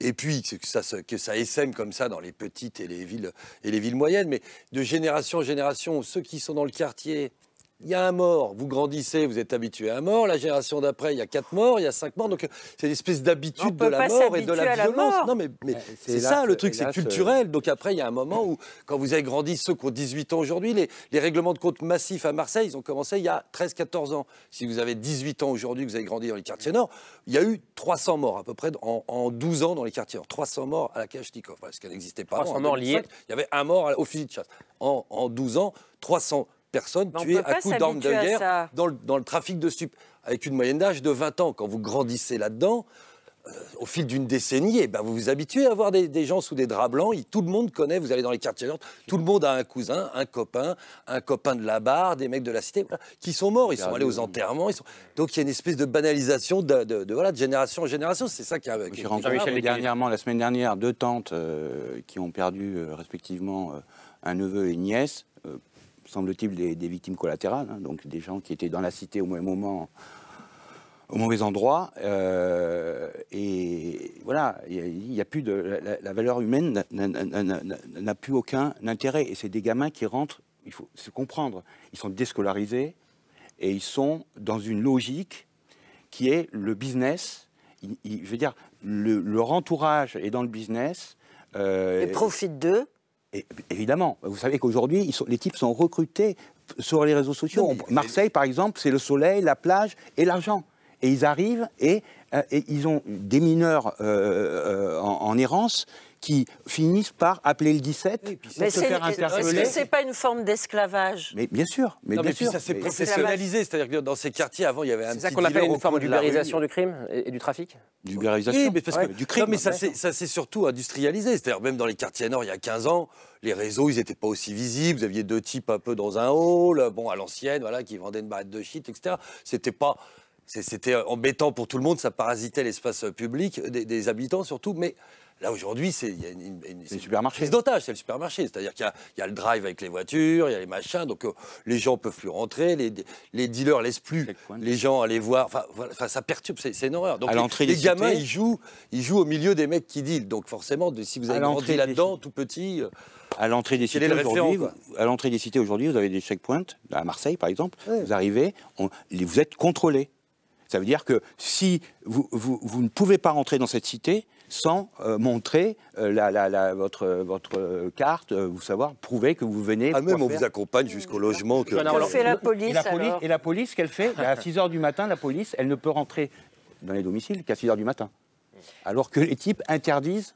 Et puis que ça, que essaime comme ça dans les petites et les villes, et les villes moyennes. Mais de génération en génération, ceux qui sont dans le quartier, il y a un mort, vous grandissez, vous êtes habitué à un mort, la génération d'après, il y a quatre morts, il y a cinq morts, donc c'est une espèce d'habitude de la mort et de la, violence. non, mais, c'est ça le truc, c'est culturel. Euh, donc après, il y a un moment où, quand vous avez grandi, ceux qui ont 18 ans aujourd'hui, les, règlements de compte massifs à Marseille, ils ont commencé il y a 13-14 ans. Si vous avez 18 ans aujourd'hui, que vous avez grandi dans les quartiers nord, il y a eu 300 morts à peu près en, 12 ans dans les quartiers nord. 300 morts à la Kachnikov, parce qu'elle n'existait pas. 300 morts liés. Il y avait un mort au fusil de chasse. En, en 12 ans, 300 personnes tuées à coups d'armes de guerre dans le, dans le, trafic de stupes. Avec une moyenne d'âge de 20 ans, quand vous grandissez là-dedans, euh, au fil d'une décennie, eh ben vous vous habituez à voir des, gens sous des draps blancs. tout le monde connaît, vous allez dans les quartiers nord, tout le monde a un cousin, un copain, un copain de la barre, des mecs de la cité, qui sont morts, ils sont allés aux enterrements. Ils sont... Donc il y a une espèce de banalisation de, voilà, de génération en génération. C'est ça qui a. J'ai rencontré dernièrement, la semaine dernière, deux tantes euh, qui ont perdu euh, respectivement un neveu et une nièce semble-t-il, des, victimes collatérales, hein, donc des gens qui étaient dans la cité au mauvais moment, au mauvais endroit. Euh, et voilà, il n'y a, plus de. La, valeur humaine n'a plus aucun intérêt. Et c'est des gamins qui rentrent, il faut se comprendre, ils sont déscolarisés et ils sont dans une logique qui est le business. je veux dire, leur entourage est dans le business. Euh, et profitent d'eux évidemment, vous savez qu'aujourd'hui, les types sont recrutés sur les réseaux sociaux. Marseille, par exemple, c'est le soleil, la plage et l'argent. Et ils arrivent et, euh, ils ont des mineurs euh, euh, en, errance qui finissent par appeler le 17 et se faire interpeller. Est-ce que c'est pas une forme d'esclavage Mais bien sûr, mais bien ça s'est professionnalisé, c'est-à-dire que dans ces quartiers avant, il y avait un C'est ça qu'on appelle une forme d'ubérisation du crime et, du trafic. D'ubérisation, oui, mais parce que du crime. Non, mais ça s'est surtout industrialisé, c'est-à-dire même dans les quartiers nord il y a 15 ans, les réseaux, ils n'étaient pas aussi visibles. Vous aviez deux types un peu dans un hall, bon à l'ancienne, voilà, qui vendaient une barrette de shit, etc. C'était pas c'était euh, embêtant pour tout le monde, ça parasitait l'espace public, des, des habitants surtout, mais Là, aujourd'hui, c'est y a une, d'otage, c'est le supermarché. C'est-à-dire qu'il y, a le drive avec les voitures, il y a les machins, donc euh, les gens ne peuvent plus rentrer, les, dealers ne laissent plus les gens aller voir. Enfin, ça perturbe, c'est une horreur. Donc, les, les gamins, ils, jouent, ils jouent au milieu des mecs qui dealent. Donc, forcément, si vous allez grandi là-dedans, tout petit. Euh, à l'entrée des, cités aujourd'hui, vous avez des checkpoints, à Marseille par exemple, vous arrivez, vous êtes contrôlé. Ça veut dire que si vous, vous, ne pouvez pas rentrer dans cette cité, sans euh, montrer euh, la, votre, votre carte, euh, vous savoir, prouver que vous venez. Ah, même on vous accompagne jusqu'au logement. Que... fait la police, et la police, alors. Et la police qu'elle fait ben, À 6 h du matin, la police, elle ne peut rentrer dans les domiciles qu'à 6 h du matin. Alors que les types interdisent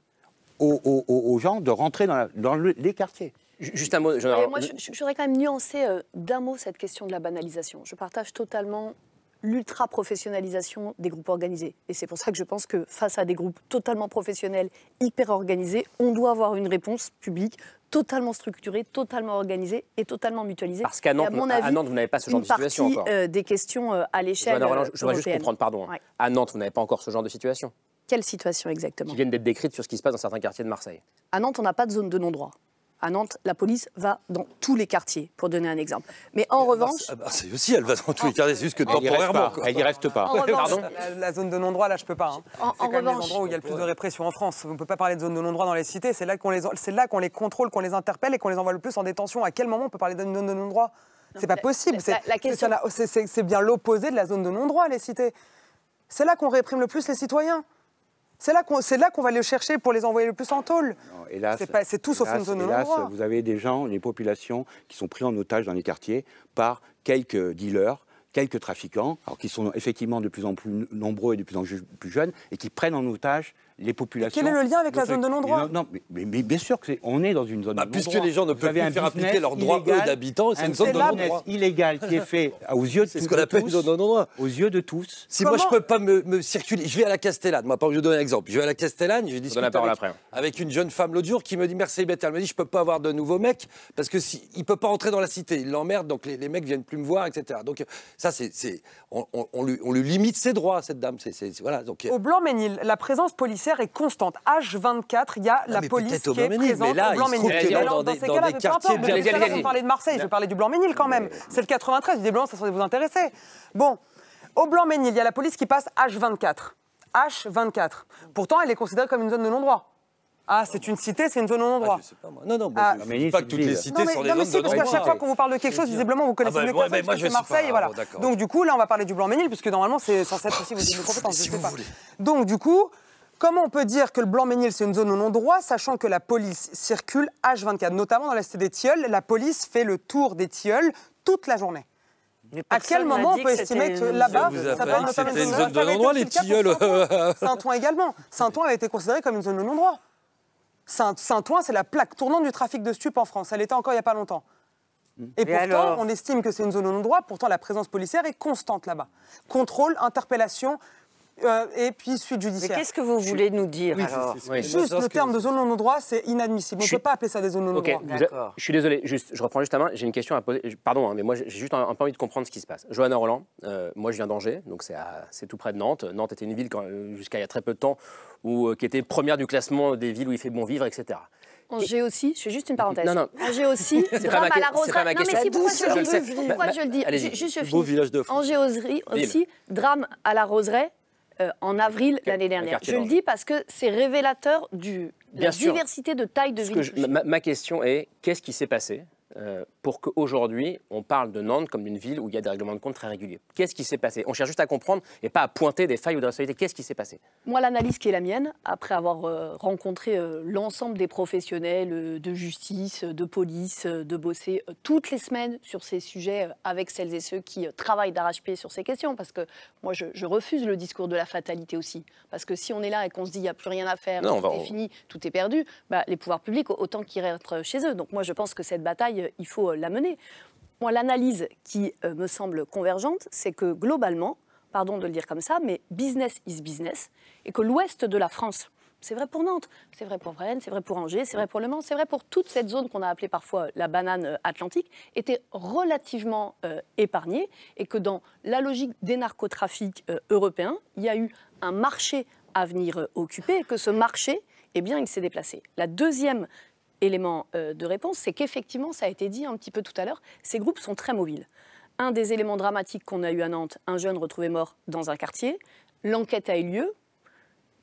aux, gens de rentrer dans, les quartiers. Juste un mot. j'aurais Moi, je, voudrais quand même nuancer d'un mot cette question de la banalisation. Je partage totalement l'ultra-professionnalisation des groupes organisés. Et c'est pour ça que je pense que face à des groupes totalement professionnels, hyper organisés, on doit avoir une réponse publique totalement structurée, totalement organisée et totalement mutualisée. Parce qu'à Nantes, vous n'avez pas ce genre de situation encore. encore. Euh, des questions euh, à l'échelle. Je voudrais juste comprendre, pardon. Hein. À Nantes, vous n'avez pas encore ce genre de situation. Quelle situation exactement Qui viennent d'être décrites sur ce qui se passe dans certains quartiers de Marseille. À Nantes, on n'a pas de zone de non-droit à Nantes, la police va dans tous les quartiers, pour donner un exemple. Mais en ah, bah, revanche. Ah, bah, c'est aussi, elle va dans tous les ah. quartiers, c'est juste que temporairement. Elle n'y reste pas. la, zone de non-droit, là, je peux pas. Hein. C'est quand où il y a le plus de répression en France. On ne peut pas parler de zone de non-droit dans les cités. C'est là qu'on les, les contrôle, qu'on les interpelle et qu'on les envoie le plus en détention. À quel moment on peut parler de zone de non-droit C'est pas la, possible. C'est bien l'opposé de la zone de non-droit, les cités. C'est là qu'on réprime le plus les citoyens. C'est là qu'on va les chercher pour les envoyer le plus en tôle. C'est tout sauf une zone hélas, Vous avez des gens, des populations qui sont pris en otage dans les quartiers par quelques dealers quelques trafiquants, alors qui sont effectivement de plus en plus nombreux et de plus en plus jeunes, et qui prennent en otage les populations. Quel est le lien avec la zone de non-droit Non, mais, bien sûr que est, on est dans une zone bah, de non-droit. Puisque les gens ne peuvent plus faire appliquer leurs droits d'habitants, c'est une zone de non-droit. illégal qui est fait aux yeux de, ce qu'on appelle une zone de non-droit. Aux yeux de tous. Si moi je peux pas me, circuler, je vais à la Castellane. Moi, pas je un exemple. Je vais à la Castellane, je discute avec, après. avec une jeune femme l'autre jour qui me dit merci elle me dit je peux pas avoir de nouveaux mecs parce que si peut pas entrer dans la cité, il l'emmerde, donc les, mecs mecs viennent plus me voir, etc. Donc ça c'est on, on, lui, on, limite ses droits cette dame. C'est voilà donc. Euh Au Blanc-Ménil, la présence policière est constante. H24, il y a ah, la police qui est présente au Blanc-Ménil. Eh, dans, dans, ces cas-là, peu importe. Je parler de Marseille, je vais parler du Blanc-Ménil quand même. C'est le 93, des Blanc ça serait vous intéresser. Bon, au Blanc-Ménil, il y a la police qui passe H24. H24. Pourtant, elle est considérée comme une zone de non-droit. Ah, c'est une cité, c'est une zone non-droit. Ah, non, non, moi, ah, je ne dis pas que toutes les cités sont des non, mais si, parce qu'à chaque fois qu'on vous parle de quelque chose, visiblement, vous ah, connaissez bah, mieux que moi, Marseille. voilà. Donc, du coup, là, on va parler du Blanc-Ménil, puisque normalement, c'est censé être aussi vos compétences. Si vous pas. Donc, du coup, Comment on peut dire que le Blanc-Ménil, c'est une zone non-droit, sachant que la police circule H24, notamment dans la cité des Tilleuls La police fait le tour des Tilleuls toute la journée. À quel moment on peut estimer que là-bas, ça être une, zone non-droit, les Tilleuls Saint-Ouen également. Saint-Ouen a été considéré comme une zone non-droit. Saint-Ouen, c'est la plaque tournante du trafic de stupes en France. Elle était encore il n'y a pas longtemps. Et, pourtant, on estime que c'est une zone non-droit. Pourtant, la présence policière est constante là-bas. Contrôle, interpellation, euh, et puis suite judiciaire. Mais qu'est-ce que vous voulez nous dire alors Juste le terme de zone non droit, c'est inadmissible. On ne peut pas appeler ça des zones non okay. Je suis désolé, juste, je reprends juste la main. J'ai une question à poser. Pardon, hein, mais moi j'ai juste un, peu envie de comprendre ce qui se passe. Johanna Roland, euh, moi je viens d'Angers, donc c'est tout près de Nantes. Nantes était une ville jusqu'à il y a très peu de temps où, euh, qui était première du classement des villes où il fait bon vivre, etc. Angers aussi, je fais juste une parenthèse. Angers aussi, drame à la roseraie. mais pourquoi, je, le, dis Juste, je Angers aussi, drame à la roseraie, euh, en avril l'année dernière. Je le dis parce que c'est révélateur du, la diversité de taille de vie. ma question est, qu'est-ce qui s'est passé euh, pour qu'aujourd'hui, on parle de Nantes comme d'une ville où il y a des règlements de compte très réguliers. Qu'est-ce qui s'est passé On cherche juste à comprendre et pas à pointer des failles ou des responsabilités. Qu'est-ce qui s'est passé Moi, l'analyse qui est la mienne, après avoir euh, rencontré euh, l'ensemble des professionnels de justice, de police, de bosser toutes les semaines sur ces sujets avec celles et ceux qui travaillent d'arrache-pied sur ces questions, parce que moi, je, refuse le discours de la fatalité aussi. Parce que si on est là et qu'on se dit qu'il n'y a plus rien à faire, non, est fini, tout est perdu, bah, les pouvoirs publics, autant qu'ils rentrent chez eux. Donc moi, je pense que cette bataille, il faut euh, la mener. l'analyse qui euh, me semble convergente, c'est que globalement, pardon de le dire comme ça, mais business is business, et que l'ouest de la France, c'est vrai pour Nantes, c'est vrai pour Rennes, c'est vrai pour Angers, c'est vrai pour Le Mans, c'est vrai pour toute cette zone qu'on a appelée parfois la banane euh, atlantique, était relativement épargnée et que dans la logique des narcotrafics européens, il y a eu un marché à venir occuper et que ce marché, eh bien, il s'est déplacé. La deuxième élément euh, de réponse, c'est qu'effectivement, ça a été dit un petit peu tout à l'heure, ces groupes sont très mobiles. Un des éléments dramatiques qu'on a eu à Nantes, un jeune retrouvé mort dans un quartier, l'enquête a eu lieu,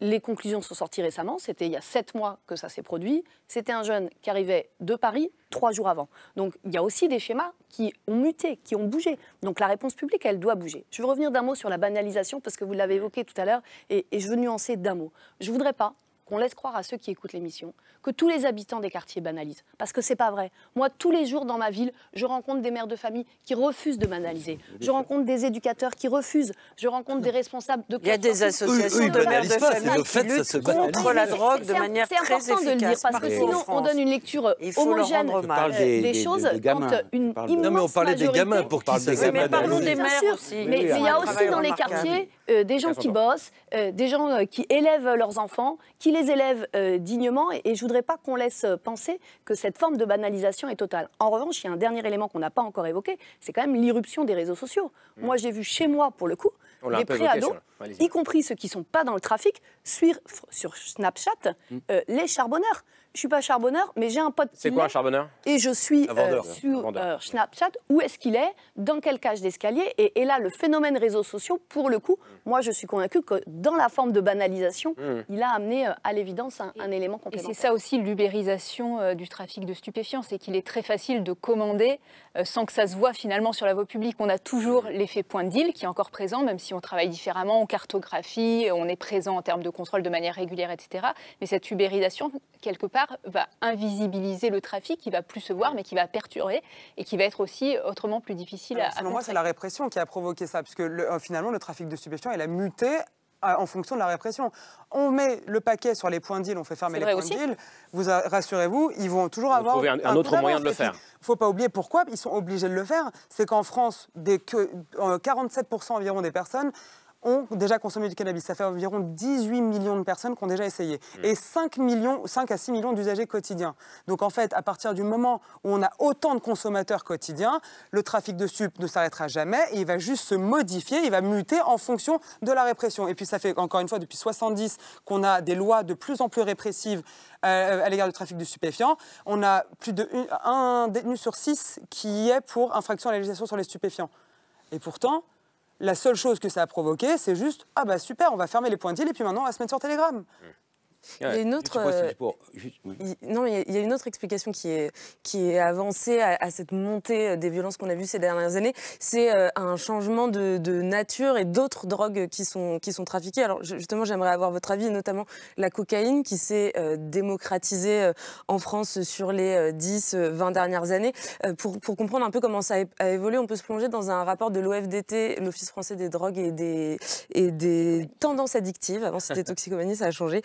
les conclusions sont sorties récemment, c'était il y a sept mois que ça s'est produit, c'était un jeune qui arrivait de Paris trois jours avant. Donc il y a aussi des schémas qui ont muté, qui ont bougé. Donc la réponse publique, elle doit bouger. Je veux revenir d'un mot sur la banalisation, parce que vous l'avez évoqué tout à l'heure, et, et je veux nuancer d'un mot. Je ne voudrais pas qu'on laisse croire à ceux qui écoutent l'émission que tous les habitants des quartiers banalisent. Parce que ce n'est pas vrai. Moi, tous les jours dans ma ville, je rencontre des mères de famille qui refusent de banaliser. Je rencontre des éducateurs qui refusent. Je rencontre des responsables de. Il y a des associations de mères de famille qui fait, luttent contre la drogue de manière très efficace. C'est important de le dire parce que sinon, on donne une lecture homogène des, choses une Non, mais on parlait des gamins pour qui ça. Mais parlons des mères aussi. Mais il y a aussi dans les quartiers euh, des gens qui bossent, euh, des gens euh, qui élèvent leurs enfants, qui les élèvent dignement. Et, je ne voudrais pas qu'on laisse penser que cette forme de banalisation est totale. En revanche, il y a un dernier élément qu'on n'a pas encore évoqué, c'est quand même l'irruption des réseaux sociaux. Hmm. Moi, j'ai vu chez moi, pour le coup, les pré y compris ceux qui ne sont pas dans le trafic, suivre sur Snapchat hmm. les charbonneurs je suis pas charbonneur, mais j'ai un pote. C'est quoi un charbonneur Et je suis euh, sur euh, Snapchat. Où est-ce qu'il est Dans quelle cage d'escalier et, là, le phénomène réseaux sociaux, pour le coup, mm. moi, je suis convaincu que dans la forme de banalisation, mm. il a amené euh, à l'évidence un, un, élément complémentaire. Et c'est ça aussi l'ubérisation du trafic de stupéfiants, c'est qu'il est très facile de commander sans que ça se voit finalement sur la voie publique. On a toujours mm. l'effet point de deal qui est encore présent, même si on travaille différemment, on cartographie, on est présent en termes de contrôle de manière régulière, etc. Mais cette ubérisation, quelque part va invisibiliser le trafic qui va plus se voir, mais qui va perturber et qui va être aussi autrement plus difficile à. Selon moi, c'est la répression qui a provoqué ça, puisque le, euh, finalement, le trafic de stupéfiants, il a muté euh, en fonction de la répression. On met le paquet sur les points de deal, on fait fermer les points de deal. Vous euh, rassurez-vous, ils vont toujours avoir un, un, autre moyen de le faire. Il ne faut pas oublier pourquoi ils sont obligés de le faire. C'est qu'en France, 47% environ des personnes ont déjà consommé du cannabis. Ça fait environ 18 millions de personnes qui ont déjà essayé. Mm. Et 5, millions, 5 à 6 millions d'usagers quotidiens. Donc en fait, à partir du moment où on a autant de consommateurs quotidiens, le trafic de stupes ne s'arrêtera jamais il va juste se modifier, il va muter en fonction de la répression. Et puis ça fait encore une fois depuis 70 qu'on a des lois de plus en plus répressives euh, à l'égard du trafic de stupéfiants. On a plus de un détenu sur six qui est pour infraction à la législation sur les stupéfiants. Et pourtant, la seule chose que ça a provoqué, c'est juste ah bah super, on va fermer les points et puis maintenant on va se mettre sur Telegram. Mm. Il y a une autre, euh, non, il y a une autre explication qui est, qui est avancée à, cette montée euh, des violences qu'on a vues ces dernières années. C'est euh, un changement de, nature et d'autres drogues qui sont, qui sont trafiquées. Alors justement, j'aimerais avoir votre avis, notamment la cocaïne qui s'est démocratisée en France sur les 10-20 dernières années. Pour, pour, comprendre un peu comment ça a évolué, on peut se plonger dans un rapport de l'OFDT, l'Office français des drogues et des, et des tendances addictives. Avant, c'était toxicomanie, ça a changé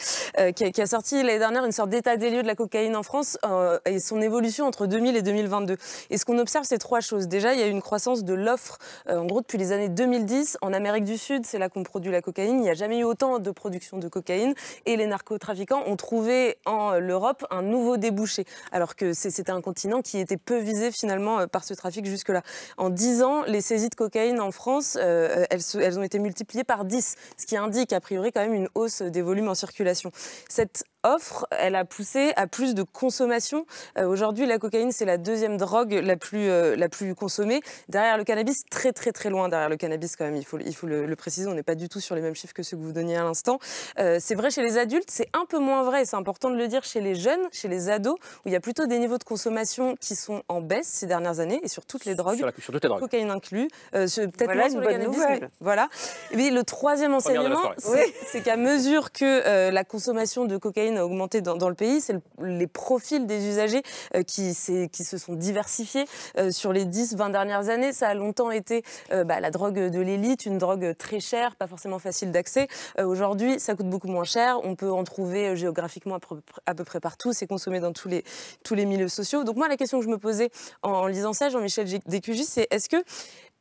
qui, a, sorti l'année dernière une sorte d'état des lieux de la cocaïne en France euh, et son évolution entre 2000 et 2022. Et ce qu'on observe, c'est trois choses. Déjà, il y a eu une croissance de l'offre. Euh, en gros, depuis les années 2010, en Amérique du Sud, c'est là qu'on produit la cocaïne. Il n'y a jamais eu autant de production de cocaïne. Et les narcotrafiquants ont trouvé en euh, l'Europe un nouveau débouché, alors que c'était un continent qui était peu visé finalement par ce trafic jusque-là. En 10 ans, les saisies de cocaïne en France, elles, elles ont été multipliées par 10, ce qui indique a priori quand même une hausse des volumes en circulation cette offre, elle a poussé à plus de consommation. Euh, aujourd'hui, la cocaïne, c'est la deuxième drogue la plus, euh, la plus consommée. Derrière le cannabis, très très très loin derrière le cannabis quand même, il faut, il faut le, préciser, on n'est pas du tout sur les mêmes chiffres que ceux que vous donniez à l'instant. Euh, c'est vrai chez les adultes, c'est un peu moins vrai, c'est important de le dire chez les jeunes, chez les ados, où il y a plutôt des niveaux de consommation qui sont en baisse ces dernières années et sur toutes les drogues, cocaïne inclus, peut-être voilà, sur le le troisième enseignement, c'est qu'à mesure que la consommation de cocaïne a augmenté dans, le pays, c'est les profils des usagers euh, qui, se sont diversifiés euh, sur les 10-20 dernières années. Ça a longtemps été euh, bah, la drogue de l'élite, une drogue très chère, pas forcément facile d'accès. Aujourd'hui, ça coûte beaucoup moins cher. On peut en trouver géographiquement à peu, près partout. C'est consommé dans tous les, milieux sociaux. Donc moi, la question que je me posais en, lisant ça, Jean-Michel Décugis c'est est-ce que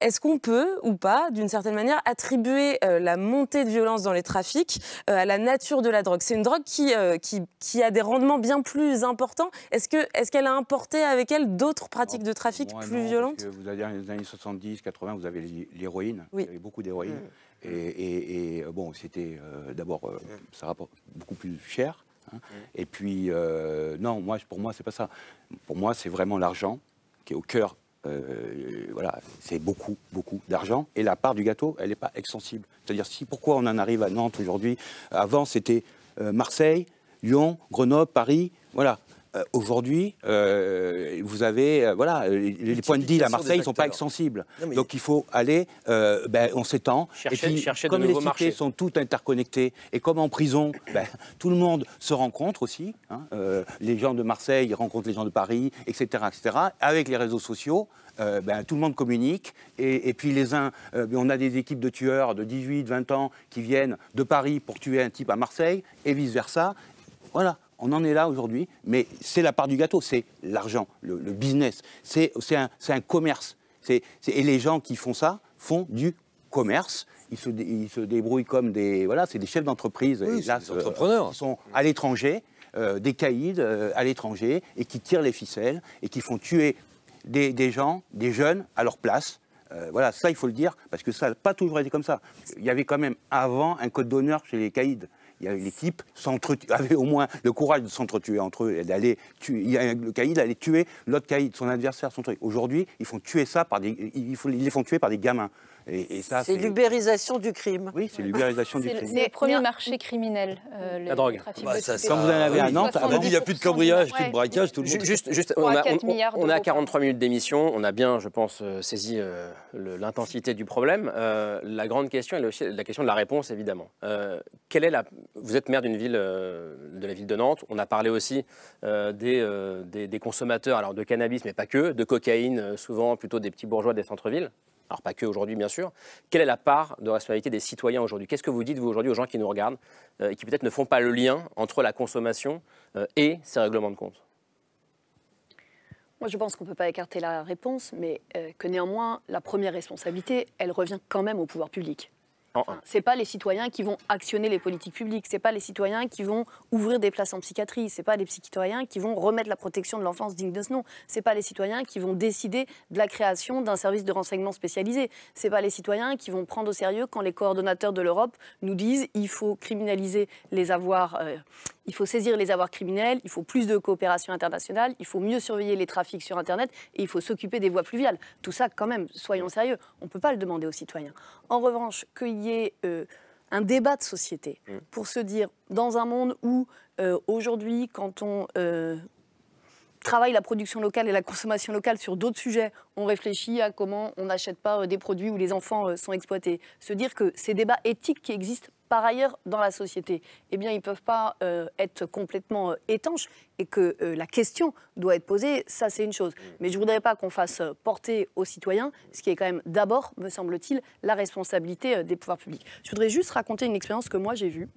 est-ce qu'on peut ou pas, d'une certaine manière, attribuer euh, la montée de violence dans les trafics euh, à la nature de la drogue C'est une drogue qui, euh, qui, a des rendements bien plus importants. Est-ce qu'elle est a importé avec elle d'autres pratiques de trafic plus violentes Vous avez dans les années 70, 80, vous avez l'héroïne. Il y beaucoup d'héroïne. Et, bon, c'était d'abord, ça rapporte beaucoup plus cher. Hein. Et puis, non, moi, pour moi, c'est pas ça. Pour moi, c'est vraiment l'argent qui est au cœur euh, voilà, c'est beaucoup, beaucoup d'argent. Et la part du gâteau, elle n'est pas extensible. C'est-à-dire, si pourquoi on en arrive à Nantes aujourd'hui Avant, c'était euh, Marseille, Lyon, Grenoble, Paris. Voilà, euh, aujourd'hui, euh, vous avez euh, voilà les, points de deal à Marseille ne sont pas extensibles. Donc il faut aller, ben, on s'étend. comme les marchés. sont toutes interconnectées et comme en prison, ben, tout le monde se rencontre aussi. Hein, les gens de Marseille rencontrent les gens de Paris, etc., etc. Avec les réseaux sociaux, ben, tout le monde communique. Et, puis les uns, on a des équipes de tueurs de 18, 20 ans qui viennent de Paris pour tuer un type à Marseille et vice-versa. Voilà, on en est là aujourd'hui, mais c'est la part du gâteau, c'est l'argent, le, business, c'est un, commerce. et les gens qui font ça font du commerce. Ils se, débrouillent comme des... Voilà, c'est des chefs d'entreprise. des euh, entrepreneurs. sont à l'étranger, euh, des caïds euh, à l'étranger, et qui tirent les ficelles, et qui font tuer des, gens, des jeunes, à leur place. voilà, ça, il faut le dire, parce que ça n'a pas toujours été comme ça. Il y avait quand même, avant, un code d'honneur chez les caïds l'équipe avait au moins le courage de s'entretuer entre eux d'aller tuer. le caïd allait tuer l'autre caïd, son adversaire, son truc. Aujourd'hui, ils font tuer ça par des, ils les font tuer par des gamins c'est l'ubérisation du crime. Oui, c'est l'ubérisation du crime. C'est le premier marché criminel. Euh, la drogue. Bah, ça, Quand vous en avez à Nantes, on a dit il n'y a plus de cambriolage, plus de braquage, tout le Juste, on a, on, 43 minutes d'émission. On a bien, je pense, euh, saisi euh, l'intensité du problème. la grande question est aussi la question de la réponse, évidemment. quelle est la Vous êtes maire d'une ville, de la ville de Nantes. On a parlé aussi des consommateurs, alors de cannabis, mais pas que, de cocaïne, souvent plutôt des petits bourgeois des centres-villes alors pas que aujourd'hui bien sûr, quelle est la part de responsabilité des citoyens aujourd'hui Qu'est-ce que vous dites vous aujourd'hui aux gens qui nous regardent euh, et qui peut-être ne font pas le lien entre la consommation euh, et ces règlements de compte moi, je pense qu'on ne peut pas écarter la réponse, mais euh, que néanmoins, la première responsabilité, elle revient quand même au pouvoir public. Oh. c'est pas les citoyens qui vont actionner les politiques publiques, c'est pas les citoyens qui vont ouvrir des places en psychiatrie, c'est pas les citoyens qui vont remettre la protection de l'enfance digne de ce nom, c'est pas les citoyens qui vont décider de la création d'un service de renseignement spécialisé, c'est pas les citoyens qui vont prendre au sérieux quand les coordonnateurs de l'Europe nous disent il faut criminaliser les avoirs euh, il faut saisir les avoirs criminels, il faut plus de coopération internationale, il faut mieux surveiller les trafics sur Internet et il faut s'occuper des voies fluviales. Tout ça, quand même, soyons sérieux, on ne peut pas le demander aux citoyens. En revanche, qu'il y ait euh, un débat de société mmh. pour se dire, dans un monde où euh, aujourd'hui, quand on euh, travaille la production locale et la consommation locale sur d'autres sujets. On réfléchit à comment on n'achète pas des produits où les enfants sont exploités. Se dire que ces débats éthiques qui existent par ailleurs dans la société, eh bien, ils ne peuvent pas euh, être complètement euh, étanches et que euh, la question doit être posée, ça c'est une chose. Mm. Mais je ne voudrais pas qu'on fasse porter aux citoyens ce qui est quand même d'abord, me semble-t-il, la responsabilité des pouvoirs publics. Je voudrais juste raconter une expérience que moi j'ai vue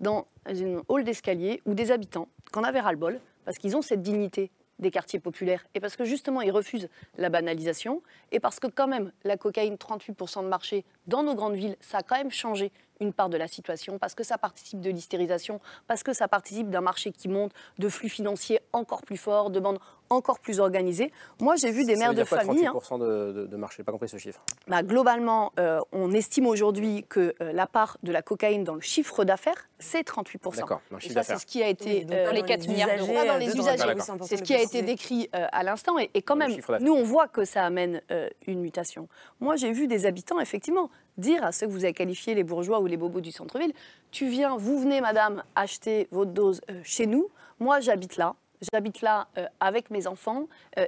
dans une hall d'escalier où des habitants, qu'on avait ras-le-bol, parce qu'ils ont cette dignité des quartiers populaires et parce que justement ils refusent la banalisation et parce que quand même la cocaïne 38% de marché dans nos grandes villes ça a quand même changé une part de la situation, parce que ça participe de l'hystérisation, parce que ça participe d'un marché qui monte, de flux financiers encore plus forts, de bandes encore plus organisées. Moi, j'ai vu des mères de famille. 38% hein. de, de, marché, pas compris ce chiffre. Bah, globalement, euh, on estime aujourd'hui que euh, la part de la cocaïne dans le chiffre d'affaires, c'est 38%. Euh, ah, c'est ce qui a été. les 4 milliards dans les usagers, c'est ce qui a été décrit à l'instant. et, quand même, nous, on voit que ça amène une mutation. Moi, j'ai vu des habitants, effectivement, dire à ceux que vous avez qualifiés les bourgeois ou les bobos du centre-ville, tu viens, vous venez madame acheter votre dose euh, chez nous, moi j'habite là, j'habite là euh, avec mes enfants, euh,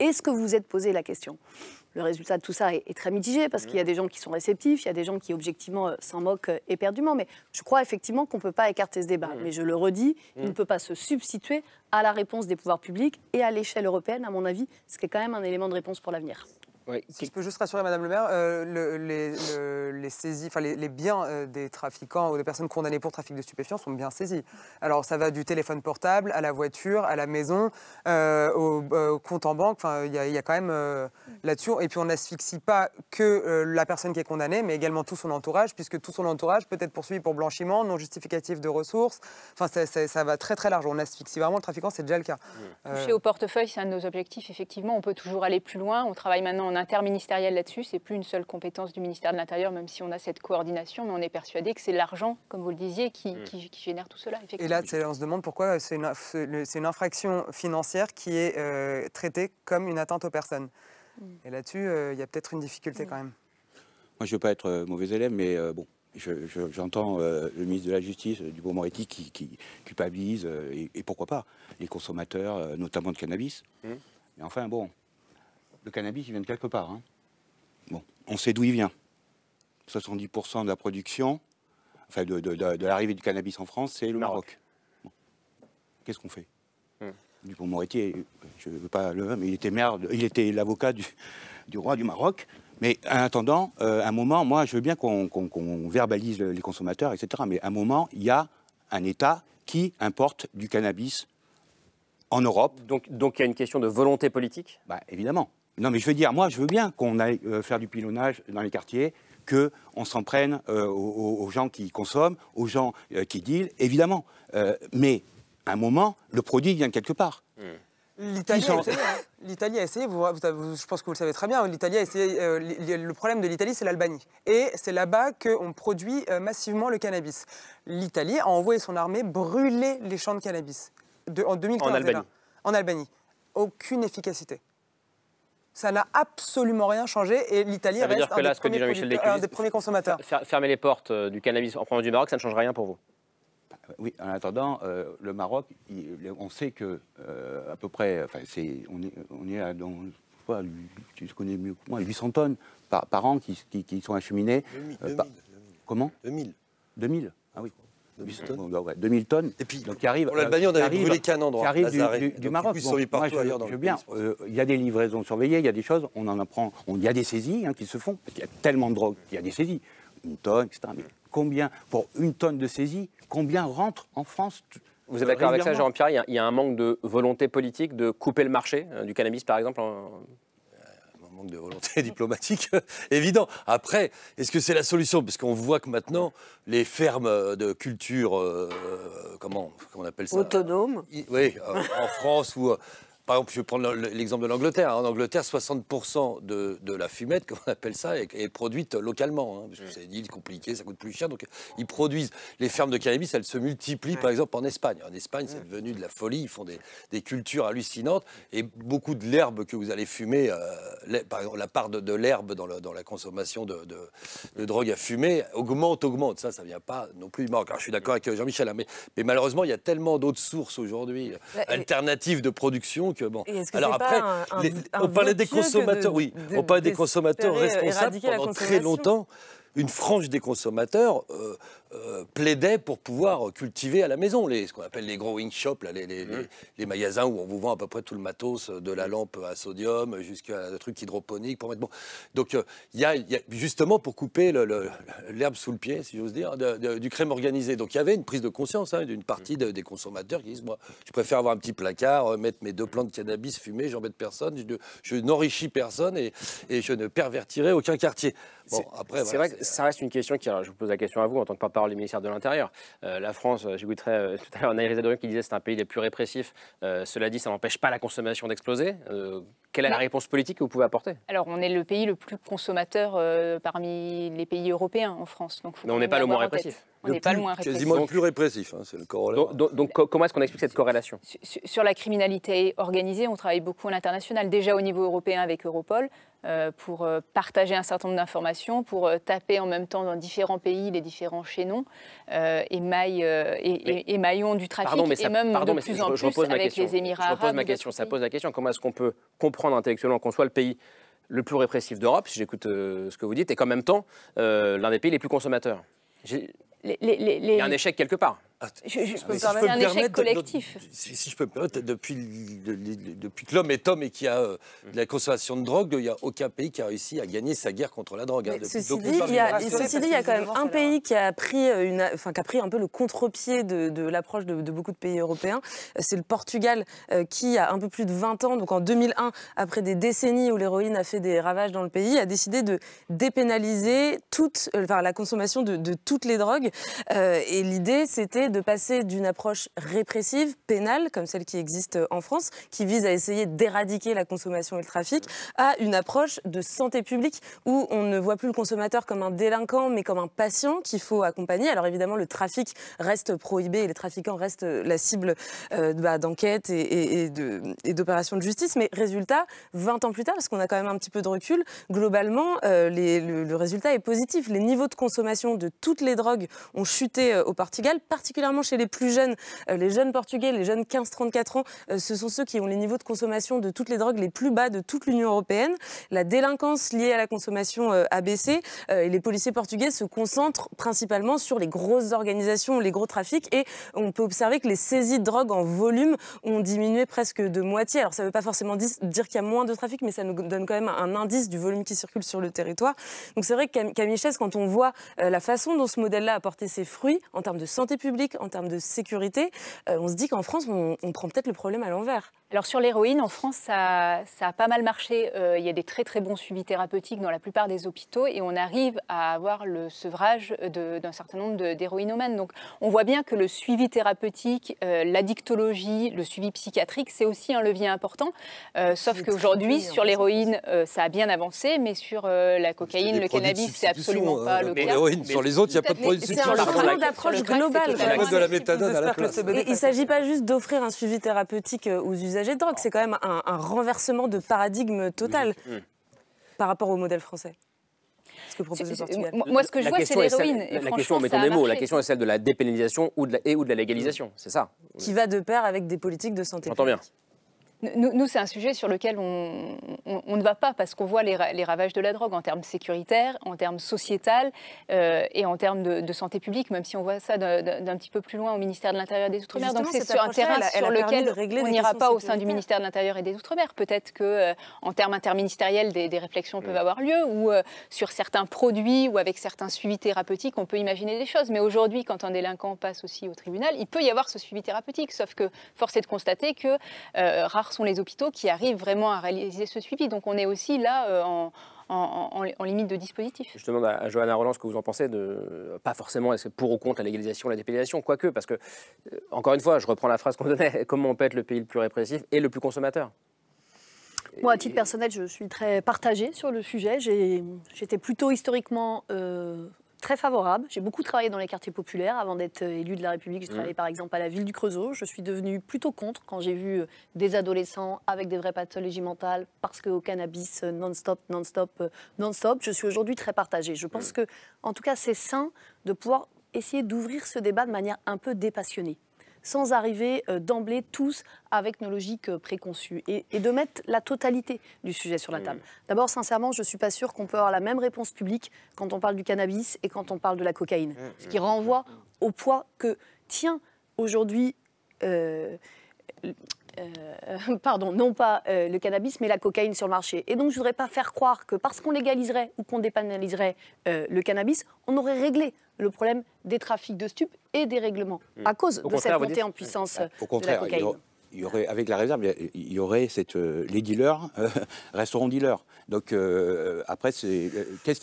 est-ce que vous vous êtes posé la question Le résultat de tout ça est, très mitigé parce qu'il y a des gens qui sont réceptifs, il y a des gens qui objectivement s'en moquent éperdument, mais je crois effectivement qu'on ne peut pas écarter ce débat. Mais je le redis, il ne peut pas se substituer à la réponse des pouvoirs publics et à l'échelle européenne, à mon avis, ce qui est quand même un élément de réponse pour l'avenir si je peux juste rassurer Madame le maire, euh, les, les, les, biens euh, des trafiquants ou des personnes condamnées pour trafic de stupéfiants sont bien saisis. Alors ça va du téléphone portable à la voiture, à la maison, euh, au compte en banque. Enfin, il y, a quand même là-dessus. Et puis on n'asphyxie pas que la personne qui est condamnée, mais également tout son entourage, puisque tout son entourage peut être poursuivi pour blanchiment, non justificatif de ressources. Enfin, ça, ça va très très large. On asphyxie vraiment le trafiquant, c'est déjà le cas. Toucher au portefeuille, c'est un de nos objectifs. Effectivement, on peut toujours aller plus loin. On travaille maintenant en interministériel là-dessus. C'est plus une seule compétence du ministère de l'Intérieur, même si on a cette coordination, mais on est persuadé que c'est l'argent, comme vous le disiez, qui, mm. génère tout cela. Et là, on se demande pourquoi c'est une, une, infraction financière qui est euh, traitée comme une atteinte aux personnes. Mm. Et là-dessus, euh, il y a peut-être une difficulté mm. quand même. Moi, je ne veux pas être euh, mauvais élève, mais bon, j'entends le ministre de la Justice, du Moretti, qui, qui culpabilise, et, pourquoi pas, les consommateurs, notamment de cannabis. Et Mais enfin, bon, le cannabis, il vient de quelque part. Hein. Bon, on sait d'où il vient. 70% de la production, enfin de, de, l'arrivée du cannabis en France, c'est le Maroc. Qu'est-ce qu'on fait Du hmm. Dupont-Moretti, je ne veux pas le mais il était il était l'avocat du, roi du Maroc. Mais en attendant, euh, à un moment, moi, je veux bien qu'on verbalise les consommateurs, etc. Mais à un moment, il y a un État qui importe du cannabis en Europe. Donc, donc il y a une question de volonté politique bah, Évidemment. Non, mais je veux dire, moi, je veux bien qu'on aille euh, faire du pilonnage dans les quartiers, qu'on s'en prenne euh, aux, gens qui consomment, aux gens euh, qui deal, évidemment. mais à un moment, le produit vient de quelque part. Hmm. Hein. L'Italie a, essayé, je pense que vous le savez très bien, l'Italie a essayé, le problème de l'Italie c'est l'Albanie. Et c'est là-bas qu'on produit massivement le cannabis. L'Italie a envoyé son armée brûler les champs de cannabis en 2015. Albanie. Eh ben. en Albanie. Aucune efficacité. Ça n'a absolument rien changé et l'Italie reste dire que un, des, premiers consommateurs. Fermer les portes euh, du cannabis en provenance du Maroc, ça ne change rien pour vous bah, oui, en attendant, euh, le Maroc, on sait que euh, à peu près, enfin, on, est, on est à tu connais mieux que moi, 800 tonnes par, an qui, sont acheminées. Comment 2000. 2000 Ah oui. 2000 tonnes. tonnes. donc, qui arrive, euh, on du, Maroc. bien. Euh, il y a des livraisons surveillées, il y a des choses, on en apprend. Il y a des saisies hein, qui se font, parce qu'il y a tellement de drogue il y a des saisies. Une tonne, etc. Mais combien, pour une tonne de saisie, combien rentre en France vous êtes d'accord avec ça, Jean-Pierre il, y a un manque de volonté politique de couper le marché euh, du cannabis, par exemple de volonté diplomatique euh, évident. Après, est-ce que c'est la solution Parce qu'on voit que maintenant, les fermes euh, de culture, euh, comment, comment, on appelle ça Autonome. Oui, en France ou par exemple, je vais prendre l'exemple de l'Angleterre. Hein. En Angleterre, 60% de, de, la fumette, comme on appelle ça, est, produite localement. Hein, parce que c'est une île compliquée, ça coûte plus cher. Donc, euh, ils produisent. Les fermes de cannabis, elles se multiplient, par exemple, en Espagne. En Espagne, c'est devenu de la folie. Ils font des, des cultures hallucinantes. Et beaucoup de l'herbe que vous allez fumer, euh, par exemple, la part de, l'herbe dans, la consommation de, de, drogue à fumer, augmente, augmente. Ça, ça ne vient pas non plus. Alors, je suis d'accord avec Jean-Michel, hein, mais, mais malheureusement, il y a tellement d'autres sources aujourd'hui bah, alternatives de production euh, Alors après, on parlait des consommateurs, oui, on parlait des consommateurs responsables pendant très longtemps. Une frange des consommateurs euh, euh, plaidait pour pouvoir cultiver à la maison, les, ce qu'on appelle les growing shops, mmh. les, les, magasins où on vous vend à peu près tout le matos, de la lampe à sodium jusqu'à des truc hydroponique. Pour mettre, bon. Donc euh, il y, a, justement pour couper l'herbe sous le pied, si j'ose dire, du crème organisé. Donc il y avait une prise de conscience hein, d'une partie des consommateurs qui disent, moi je préfère avoir un petit placard, euh, mettre mes deux plantes de cannabis fumés, j'embête personne, je, n'enrichis personne et, je ne pervertirai aucun quartier. Bon, après, c'est vrai que ça reste une question qui, alors, je vous pose la question à vous en tant que papa par ministère de l'Intérieur. Euh, la France, euh, j'écouterai euh, tout à l'heure Naïris Adourian qui disait c'est un pays des plus répressifs. cela dit, ça n'empêche pas la consommation d'exploser. quelle est la réponse politique que vous pouvez apporter Alors, on est le pays le plus consommateur parmi les pays européens en France. Donc Mais on n'est pas le moins répressif. On n'est pas le moins répressif. plus répressif, hein, c'est le corollaire. Donc, comment est-ce qu'on explique cette corrélation sur la criminalité organisée, on travaille beaucoup à l'international, déjà au niveau européen avec Europol. Euh, pour euh, partager un certain nombre d'informations, pour euh, taper en même temps dans différents pays les différents chaînons et, maillons du trafic, et même de plus en plus avec les Émirats je Ma question, ça pose la question, comment est-ce qu'on peut comprendre intellectuellement qu'on soit le pays le plus répressif d'Europe, si j'écoute ce que vous dites, et qu'en même temps, l'un des pays les plus consommateurs Il y a un échec quelque part. Ah, je, peux si un échec collectif. si, je peux me permettre, depuis, depuis que l'homme est homme et qu'il y a euh, mm. de la consommation de drogue, il n'y a aucun pays qui a réussi à gagner sa guerre contre la drogue. Hein, ceci, dit, il y a, quand même un pays qui a pris, euh, une, enfin, qui a pris un peu le contre-pied de, l'approche de, beaucoup de pays européens. C'est le Portugal euh, qui, a un peu plus de 20 ans, donc en 2001, après des décennies où l'héroïne a fait des ravages dans le pays, a décidé de dépénaliser toute, enfin, la consommation de, toutes les drogues. et l'idée, c'était de passer d'une approche répressive, pénale, comme celle qui existe en France, qui vise à essayer d'éradiquer la consommation et le trafic, à une approche de santé publique où on ne voit plus le consommateur comme un délinquant, mais comme un patient qu'il faut accompagner. Alors évidemment, le trafic reste prohibé et les trafiquants restent la cible euh, bah, d'enquête et, et, et d'opérations de, justice. Mais résultat, 20 ans plus tard, parce qu'on a quand même un petit peu de recul, globalement, euh, le résultat est positif. Les niveaux de consommation de toutes les drogues ont chuté euh, au Portugal, particulièrement particulièrement chez les plus jeunes, euh, les jeunes portugais, les jeunes 15-34 ans, euh, ce sont ceux qui ont les niveaux de consommation de toutes les drogues les plus bas de toute l'Union européenne. La délinquance liée à la consommation euh, a baissé et les policiers portugais se concentrent principalement sur les grosses organisations, les gros trafics et on peut observer que les saisies de drogue en volume ont diminué presque de moitié. Alors ça ne veut pas forcément dire qu'il y a moins de trafic, mais ça nous donne quand même un indice du volume qui circule sur le territoire. Donc c'est vrai que Camichès, quand on voit la façon dont ce modèle-là a porté ses fruits en termes de santé publique, en termes de sécurité, euh, on se dit qu'en France, on prend peut-être le problème à l'envers. Alors sur l'héroïne, en France, ça, a pas mal marché. Euh, il y a des très très bons suivis thérapeutiques dans la plupart des hôpitaux et on arrive à avoir le sevrage d'un certain nombre d'héroïnomanes. Donc on voit bien que le suivi thérapeutique, euh, l'addictologie, le suivi psychiatrique, c'est aussi un levier important. Euh, sauf qu'aujourd'hui, sur l'héroïne, ça a bien avancé, mais sur la cocaïne, le cannabis, c'est absolument hein. pas le cas. L'héroïne, sur les autres, il n'y a pas de substitution. C'est un changement d'approche globale. Il s'agit pas juste d'offrir un suivi thérapeutique aux usagers usagers de drogue. C'est quand même un, renversement de paradigme total mm, mm. par rapport au modèle français. Ce que Moi, ce que je vois, c'est l'héroïne. La, question, mettons des mots, la question est celle de la dépénalisation ou de et ou de la légalisation, c'est ça Qui va de pair avec des politiques de santé. bien. Nous, c'est un sujet sur lequel on, ne va pas parce qu'on voit les, ravages de la drogue en termes sécuritaires, en termes sociétal euh, et en termes de, santé publique, même si on voit ça d'un petit peu plus loin au ministère de l'Intérieur et des Outre-mer. Donc c'est sur un terrain sur lequel on n'ira pas au sein du ministère de l'Intérieur et des Outre-mer. Peut-être que euh, en termes interministériels, des, réflexions peuvent avoir lieu ou euh, sur certains produits ou avec certains suivis thérapeutiques, on peut imaginer des choses. Mais aujourd'hui, quand un délinquant passe aussi au tribunal, il peut y avoir ce suivi thérapeutique. Sauf que force est de constater que rarement, sont les hôpitaux qui arrivent vraiment à réaliser ce suivi. Donc on est aussi là euh, en, limite de dispositif. Je demande à, Johanna Roland ce que vous en pensez, de, pas forcément est-ce pour ou contre la légalisation, la dépénalisation, quoique, parce que, euh, encore une fois, je reprends la phrase qu'on donnait, comment on peut être le pays le plus répressif et le plus consommateur moi, à titre personnel, je suis très partagée sur le sujet. J'étais plutôt historiquement euh, très favorable. J'ai beaucoup travaillé dans les quartiers populaires avant d'être euh, élu de la République. J'ai mmh. travaillé par exemple à la ville du Creusot. Je suis devenue plutôt contre quand j'ai vu euh, des adolescents avec des vraies pathologies mentales parce qu'au cannabis euh, non-stop, non-stop, non-stop. Je suis aujourd'hui très partagée. Je pense mmh. que, en tout cas, c'est sain de pouvoir essayer d'ouvrir ce débat de manière un peu dépassionnée sans arriver euh, d'emblée tous avec nos logiques euh, préconçues et, de mettre la totalité du sujet sur la mm. table. D'abord, sincèrement, je ne suis pas sûre qu'on peut avoir la même réponse publique quand on parle du cannabis et quand on parle de la cocaïne. Mm, Ce mm, qui renvoie au poids que, tient aujourd'hui, euh, euh, pardon, non pas euh, le cannabis, mais la cocaïne sur le marché. Et donc, je ne voudrais pas faire croire que parce qu'on légaliserait ou qu'on dépanaliserait euh, le cannabis, on aurait réglé le problème des trafics de stupes et des règlements hmm. à cause de cette montée en puissance Au contraire, de la cocaïne. Il y aurait, avec la réserve, il y aurait les dealers, resteront restaurants dealers. Donc après, qu'est-ce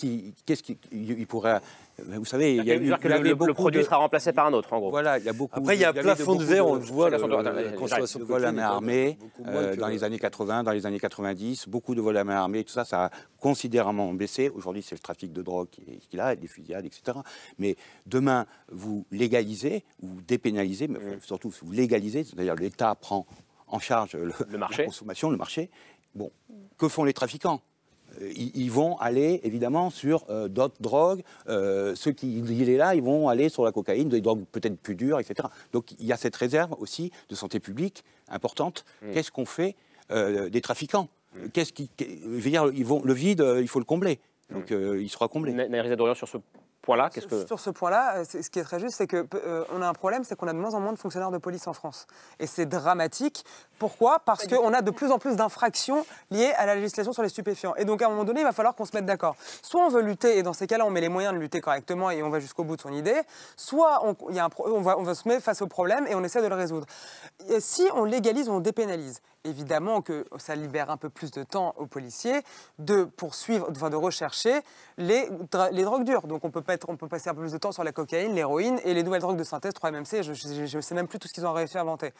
qu'ils pourraient vous savez, il y a eu, que le, le, produit sera remplacé par un autre, en gros. Voilà, il y a beaucoup. Après, il y a plafond de verre, on voit, le, de à main armée euh, dans les années 80, dans les années 90, beaucoup de vols à main armée, tout ça, ça a considérablement baissé. Aujourd'hui, c'est le trafic de drogue qui a, des fusillades, etc. Mais demain, vous légalisez ou dépénalisez, mais mm. surtout vous légalisez, c'est-à-dire l'État prend en charge la consommation, le marché. Bon, que font les trafiquants euh, ils vont aller évidemment sur euh, d'autres drogues. Euh, ceux qui il est là, ils vont aller sur la cocaïne, des drogues peut-être plus dures, etc. Donc il y a cette réserve aussi de santé publique importante. Mm. Qu'est-ce qu'on fait des trafiquants mm. Qu'est-ce qui, veut dire, ils vont, le vide, il faut le combler. Donc mm. il sera comblé. Dorian, sur ce sur ce point-là, euh, ce qui est très juste, c'est qu'on euh, on a un problème, c'est qu'on a de moins en moins de fonctionnaires de police en France. Et c'est dramatique. Pourquoi Parce qu'on a de plus en plus d'infractions liées à la législation sur les stupéfiants. Et donc, à un moment donné, il va falloir qu'on se mette d'accord. Soit on veut lutter, et dans ces cas-là, on met les moyens de lutter correctement et on va jusqu'au bout de son idée, soit on, se mettre face au problème et on essaie de le résoudre. si on légalise, on dépénalise évidemment que ça libère un peu plus de temps aux policiers de poursuivre, de rechercher les, drogues dures. Donc on peut, on peut passer un peu plus de temps sur la cocaïne, l'héroïne et les nouvelles drogues de synthèse, 3-MMC, je ne sais même plus tout ce qu'ils ont réussi à inventer.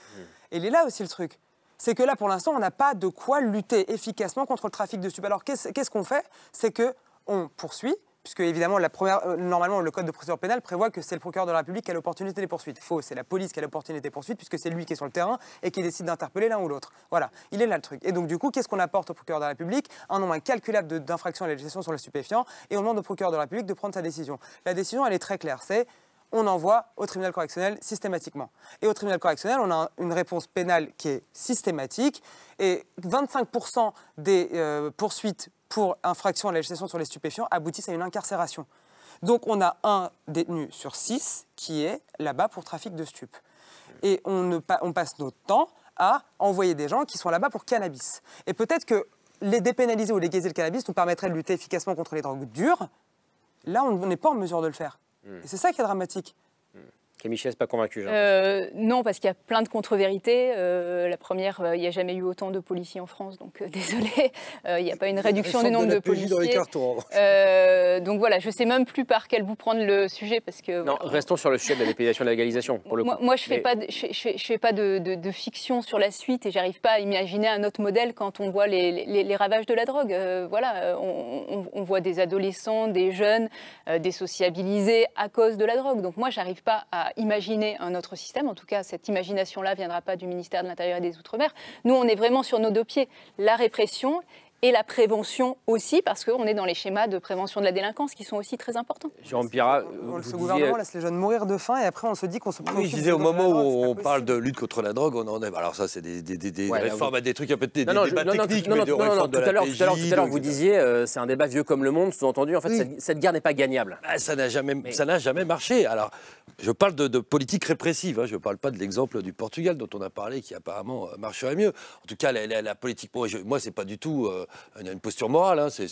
Et il est là aussi le truc. C'est que là, pour l'instant, on n'a pas de quoi lutter efficacement contre le trafic de stupéfiants. Alors qu'est-ce qu'on fait C'est que on poursuit, puisque évidemment, euh, normalement, le code de procédure pénale prévoit que c'est le procureur de la République qui a l'opportunité des poursuites. Faux, c'est la police qui a l'opportunité des poursuites, puisque c'est lui qui est sur le terrain et qui décide d'interpeller l'un ou l'autre. Voilà, il est là le truc. Et donc, du coup, qu'est-ce qu'on apporte au procureur de la République Un nombre incalculable d'infractions à la législation sur le stupéfiant, et on demande au procureur de la République de prendre sa décision. La décision, elle est très claire, c'est on envoie au tribunal correctionnel systématiquement. Et au tribunal correctionnel, on a une réponse pénale qui est systématique, et 25% des euh, poursuites pour infraction à la législation sur les stupéfiants aboutissent à une incarcération. Donc on a un détenu sur six qui est là-bas pour trafic de stupes. Et on, ne passe notre temps à envoyer des gens qui sont là-bas pour cannabis. Et peut-être que les dépénaliser ou légaliser le cannabis nous permettrait de lutter efficacement contre les drogues dures. Là, on n'est pas en mesure de le faire. Hmm. Et c'est ça qui est dramatique. Hmm. Camille n'est pas convaincu. Euh, non, parce qu'il y a plein de contre-vérités. Euh, la première, euh, il n'y a jamais eu autant de policiers en France, donc désolé, il n'y a pas une réduction du nombre de, policiers. donc voilà, je ne sais même plus par quel bout prendre le sujet parce que. restons sur le sujet de la et de la légalisation. Pour le moi, je ne fais, pas de, fiction sur la suite et j'arrive pas à imaginer un autre modèle quand on voit les, ravages de la drogue. voilà, on, voit des adolescents, des jeunes, désociabilisés à cause de la drogue. Donc moi, j'arrive pas à imaginer un autre système. En tout cas, cette imagination-là ne viendra pas du ministère de l'Intérieur et des Outre-mer. Nous, on est vraiment sur nos deux pieds, la répression et la prévention aussi, parce qu'on est dans les schémas de prévention de la délinquance qui sont aussi très importants. Jean pierre ce gouvernement laisse les jeunes mourir de faim et après on se dit qu'on se préoccupe. Oui, je disais au moment où on parle de lutte contre la drogue, on en est. Alors ça, c'est des, des, des réformes, des trucs un peu des, non, non, débats non, non. mais Tout à l'heure, vous disiez, euh, c'est un débat vieux comme le monde. Sous-entendu, en fait, cette, guerre n'est pas gagnable. Ah, ça n'a jamais, ça n'a jamais marché. Alors, je parle de, politique répressive. Hein, je ne parle pas de l'exemple du Portugal dont on a parlé, qui apparemment euh, marcherait mieux. En tout cas, la, politique, moi, moi c'est pas du tout. Euh, a euh, une posture morale, hein, mm.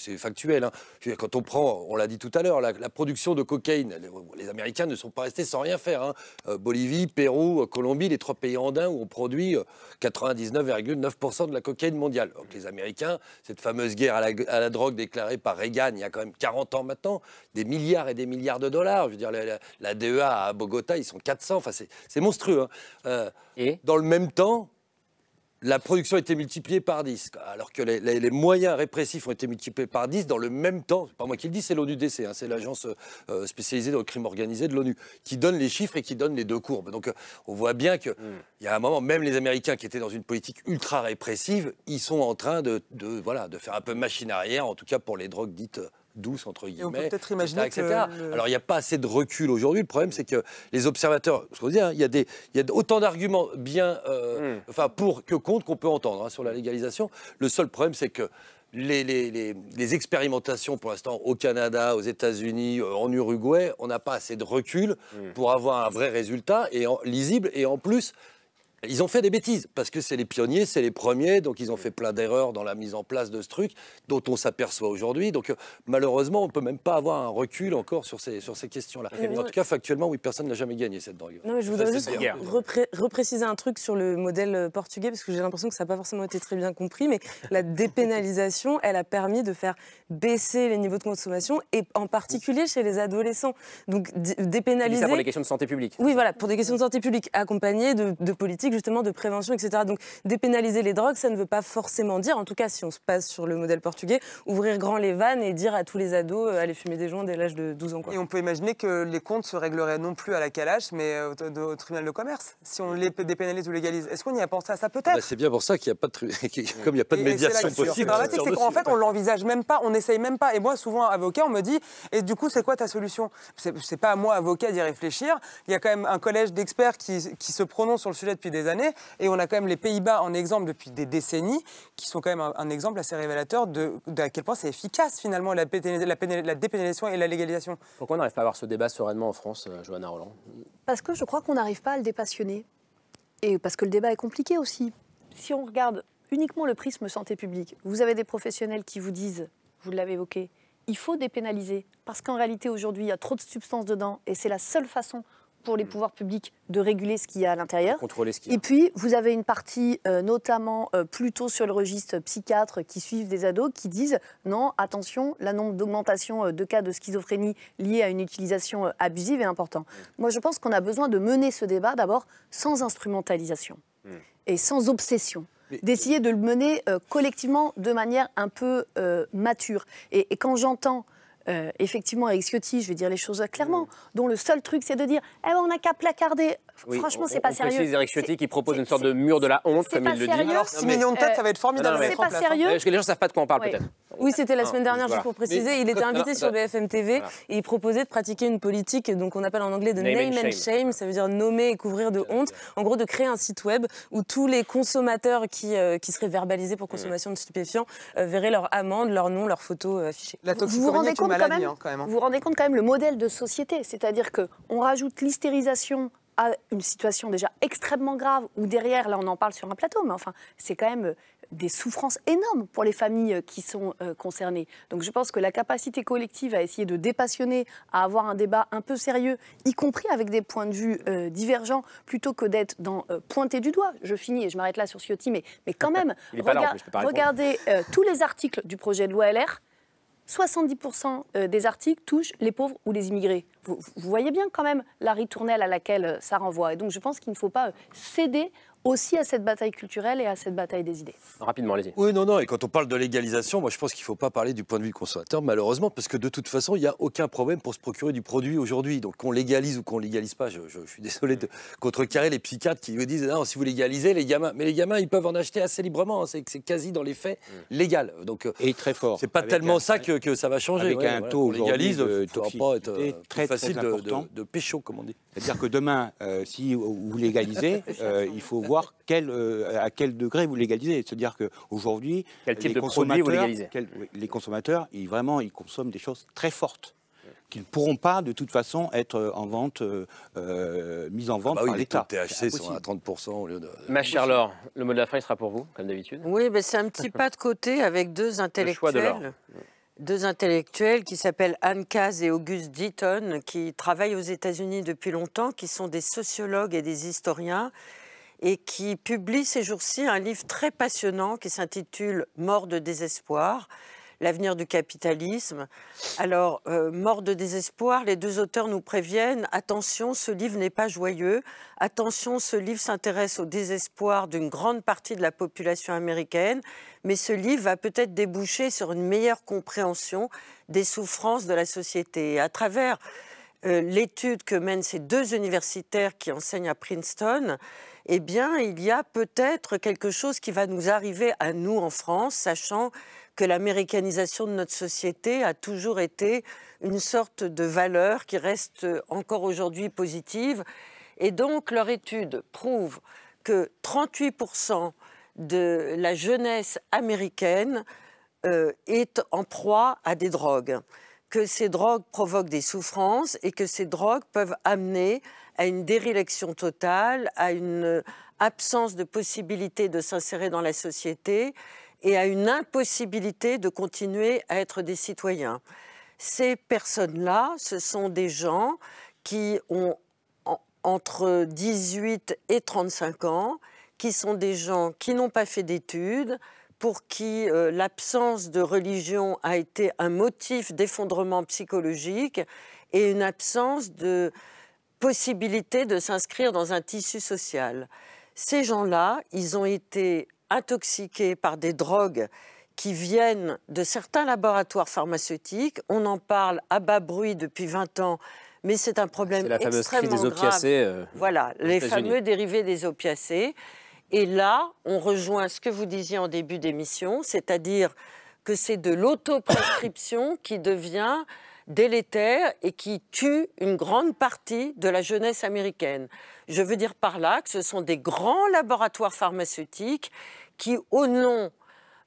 c'est factuel. Hein. quand on prend, on l'a dit tout à l'heure, la, production de cocaïne, les, Américains ne sont pas restés sans rien faire. Hein. Euh, Bolivie, Pérou, euh, Colombie, les trois pays andins où on produit 99,9% de la cocaïne mondiale. les Américains, cette fameuse guerre à la, drogue déclarée par Reagan il y a quand même 40 ans maintenant, des milliards et des milliards de dollars. Je veux dire, la, DEA e à Bogota, ils sont 400, enfin c'est monstrueux. et dans le même temps, la production a été multipliée par 10, alors que les, moyens répressifs ont été multipliés par 10 dans le même temps. pas moi qui le dis, c'est l'ONUDC, hein, c'est l'agence euh, euh, spécialisée dans le crime organisé de l'ONU, qui donne les chiffres et qui donne les deux courbes. Donc euh, on voit bien qu'il hmm. y a un moment, même les Américains qui étaient dans une politique ultra répressive, ils sont en train de, voilà, de faire un peu machine arrière, en tout cas pour les drogues dites douce, entre guillemets. on peut peut Alors, il n'y a pas assez de recul aujourd'hui. Le problème, c'est que les observateurs, ce qu'on dit, hein, il y, y, a autant d'arguments bien, euh, hmm. enfin, pour que contre qu'on peut entendre hein, sur la légalisation. Le seul problème, c'est que les, les, expérimentations pour l'instant au Canada, aux États-Unis, euh, en Uruguay, on n'a pas assez de recul hmm. pour avoir un vrai résultat et lisible. Et en plus, ils ont fait des bêtises, parce que c'est les pionniers, c'est les premiers, donc ils ont fait plein d'erreurs dans la mise en place de ce truc, dont on s'aperçoit aujourd'hui. Donc euh, malheureusement, on ne peut même pas avoir un recul encore sur ces, sur ces questions-là. Euh, en tout cas, factuellement, oui, personne n'a jamais gagné cette drogue. Non, je voudrais juste repréciser un truc sur le modèle euh, portugais, parce que j'ai l'impression que ça n'a pas forcément été très bien compris, mais la dépénalisation, elle a permis de faire baisser les niveaux de consommation, et en particulier chez les adolescents. Donc dépénaliser... Ça pour des questions de santé publique. Oui, voilà, pour des questions de santé publique, accompagnées de politiques justement de prévention, etc. Donc dépénaliser les drogues, ça ne veut pas forcément dire, en tout cas si on se passe sur le modèle portugais, ouvrir grand les vannes et dire à tous les ados euh, allez fumer des joints dès l'âge de 12 ans. Et on peut imaginer que les comptes se régleraient non plus à la calage, mais euh, au, tribunal de commerce, si on les dépénalise ou légalise. Est-ce qu'on y a pensé à ça peut-être bah, C'est bien pour ça qu'il n'y a pas de comme il a pas de médiation possible. c'est qu'en fait on l'envisage même pas, on n'essaye même pas. Et moi souvent avocat, on me dit et du coup c'est quoi ta solution C'est pas à moi avocat d'y réfléchir. Il y a quand même un collège d'experts qui, qui se prononce sur le sujet depuis années. Et on a quand même les Pays-Bas en exemple depuis des décennies, qui sont quand même un, exemple assez révélateur de, à quel point c'est efficace finalement la, la, dépénalisation et la légalisation. Pourquoi on n'arrive pas à avoir ce débat sereinement en France, euh, Johanna Roland Parce que je crois qu'on n'arrive pas à le dépassionner. Et parce que le débat est compliqué aussi. Si on regarde uniquement le prisme santé publique, vous avez des professionnels qui vous disent, vous l'avez évoqué, il faut dépénaliser parce qu'en réalité aujourd'hui il y a trop de substances dedans et c'est la seule façon pour les mm. pouvoirs publics de réguler ce qu'il y a à l'intérieur. Et puis, vous avez une partie, euh, notamment euh, plutôt sur le registre psychiatre, qui suivent des ados, qui disent non, attention, la nombre d'augmentation euh, de cas de schizophrénie liée à une utilisation abusive est important. Mm. Moi, je pense qu'on a besoin de mener ce débat d'abord sans instrumentalisation mm. et sans obsession d'essayer de le mener collectivement de manière un peu mature. et quand j'entends euh, effectivement, avec Ciotti, je vais dire les choses euh, clairement, dont le seul truc, c'est de dire eh ben, on n'a qu'à placarder. Franchement, c'est pas on sérieux. C'est Eric Ciotti qui propose une sorte de mur de la honte, comme il le dit. Alors, si millions de têtes, ça va être formidable. C'est pas sérieux. Parce que les gens ne savent pas de quoi on parle, peut-être. Oui, c'était la semaine dernière, juste pour préciser. Il était invité sur BFM TV et il proposait de pratiquer une politique, donc on appelle en anglais de name, and shame. Ça veut dire nommer et couvrir de honte. En gros, de créer un site web où tous les consommateurs qui, euh, seraient verbalisés pour hmm. consommation de stupéfiants verraient leur amende, leur nom, leur photo affichée. vous vous rendez compte Hein, hein. Vous vous rendez compte quand même le modèle de société, c'est-à-dire que on rajoute l'hystérisation à une situation déjà extrêmement grave où derrière, là on en parle sur un plateau, mais enfin c'est quand même euh, des souffrances énormes pour les familles euh, qui sont euh, concernées. Donc je pense que la capacité collective à essayer de dépassionner, à avoir un débat un peu sérieux, y compris avec des points de vue divergents, plutôt que d'être dans pointé pointer du doigt. Je finis et je m'arrête là sur Ciotti, mais, mais quand même, regardez tous les articles du projet de loi LR 70% euh, des articles touchent les pauvres ou les immigrés. Vous, voyez bien quand même la ritournelle à laquelle euh, ça renvoie. Et donc je pense qu'il ne faut pas euh, céder aussi à cette bataille culturelle et à cette bataille des idées. Rapidement, allez-y. Oui, non, non, et quand on parle de légalisation, moi je pense qu'il ne faut pas parler du point de vue du consommateur, malheureusement, parce que de toute façon, il n'y a aucun problème pour se procurer du produit aujourd'hui. Donc qu'on légalise ou qu'on ne légalise pas, je, suis désolé de contrecarrer les psychiatres qui vous disent, non, ah, si vous légalisez, les gamins, mais les gamins, ils peuvent en acheter assez librement, hein, c'est quasi dans les faits mmh. légal. Donc, euh, et très fort. C'est pas tellement ça que, ça va changer. Avec un taux voilà, légalise, de pas être euh, très, facile de, de, pécho, comme on dit. C'est-à-dire que demain, euh, si vous légalisez, il faut voir quel, euh, à quel degré vous légalisez. C'est-à-dire qu'aujourd'hui, quel type les, consommateurs, les consommateurs, ils, vraiment, ils consomment des choses très fortes qui ne pourront pas de toute façon être euh, en vente, euh, en vente ah bah par l'État. Les THC sont à 30% au lieu de... Ma chère Laure, le mot de la fin sera pour vous, comme d'habitude. Oui, mais c'est un petit pas de côté avec deux intellectuels. deux intellectuels qui s'appellent Anne Caz et Auguste Deaton, qui travaillent aux États-Unis depuis longtemps, qui sont des sociologues et des historiens et qui publie ces jours-ci un livre très passionnant qui s'intitule Mort de désespoir, l'avenir du capitalisme. Alors, euh, Mort de désespoir, les deux auteurs nous préviennent, attention, ce livre n'est pas joyeux, attention, ce livre s'intéresse au désespoir d'une grande partie de la population américaine, mais ce livre va peut-être déboucher sur une meilleure compréhension des souffrances de la société. à travers euh, l'étude que mènent ces deux universitaires qui enseignent à Princeton, eh bien, il y a peut-être quelque chose qui va nous arriver à nous en France, sachant que l'américanisation de notre société a toujours été une sorte de valeur qui reste encore aujourd'hui positive. Et donc, leur étude prouve que 38% de la jeunesse américaine euh, est en proie à des drogues, que ces drogues provoquent des souffrances et que ces drogues peuvent amener à une dérélection totale, à une euh, absence de possibilité de s'insérer dans la société et à une impossibilité de continuer à être des citoyens. Ces personnes-là, ce sont des gens qui ont entre 18 et 35 ans, qui sont des gens qui n'ont pas fait d'études, pour qui euh, l'absence de religion a été un motif d'effondrement psychologique et une absence de, possibilité de s'inscrire dans un tissu social. Ces gens-là, ils ont été intoxiqués par des drogues qui viennent de certains laboratoires pharmaceutiques. On en parle à bas bruit depuis 20 ans, mais c'est un problème la fameuse extrêmement des opiacés, grave. Euh, voilà, les fameux dérivés des opiacés. Et là, on rejoint ce que vous disiez en début d'émission, c'est-à-dire que c'est de l'autoprescription qui devient délétère et qui tue une grande partie de la jeunesse américaine. Je veux dire par là que ce sont des grands laboratoires pharmaceutiques qui, au nom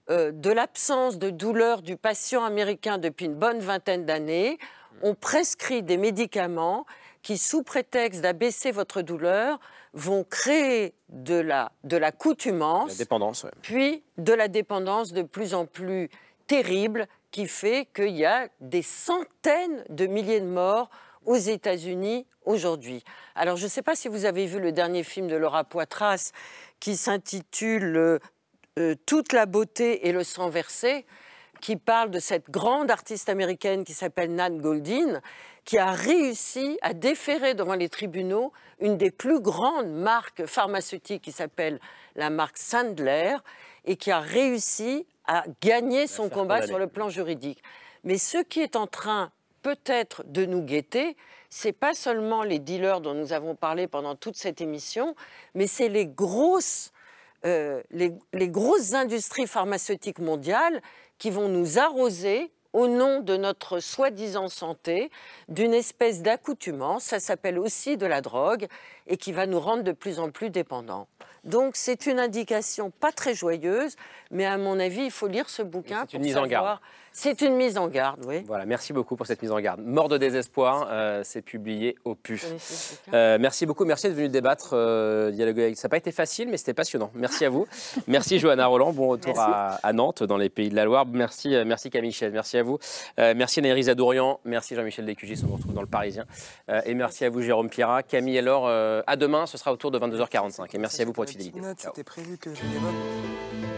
euh, de l'absence de douleur du patient américain depuis une bonne vingtaine d'années, ont prescrit des médicaments qui, sous prétexte d'abaisser votre douleur, vont créer de la, de la coutumance, la dépendance, puis de la dépendance de plus en plus terrible qui fait qu'il y a des centaines de milliers de morts aux États-Unis aujourd'hui. Alors je ne sais pas si vous avez vu le dernier film de Laura Poitras qui s'intitule euh, euh, Toute la beauté et le sang versé qui parle de cette grande artiste américaine qui s'appelle Nan Goldin, qui a réussi à déférer devant les tribunaux une des plus grandes marques pharmaceutiques qui s'appelle la marque Sandler et qui a réussi a gagné son combat sur le plan juridique. Mais ce qui est en train peut-être de nous guetter, c'est pas seulement les dealers dont nous avons parlé pendant toute cette émission, mais c'est les grosses, euh, les, les grosses industries pharmaceutiques mondiales qui vont nous arroser au nom de notre soi-disant santé, d'une espèce d'accoutumance, ça s'appelle aussi de la drogue, et qui va nous rendre de plus en plus dépendants. Donc c'est une indication pas très joyeuse, mais à mon avis, il faut lire ce bouquin. C'est une mise en garde. C'est une mise en garde, oui. Voilà, merci beaucoup pour cette mise en garde. Mort de désespoir, euh, c'est publié au PUF. Euh, merci beaucoup, merci d'être venu débattre, euh, dialoguer avec. Ça n'a pas été facile, mais c'était passionnant. Merci à vous. merci Johanna Roland, bon retour à, Nantes, dans les pays de la Loire. Merci, merci Camille merci à vous. merci Nérisa Dourian, merci Jean-Michel Descugis, on se retrouve dans le Parisien. et merci à vous Jérôme Pierrat, Camille alors à demain, ce sera autour de 22h45. Et merci à vous pour votre non, c'était prévu que je développe.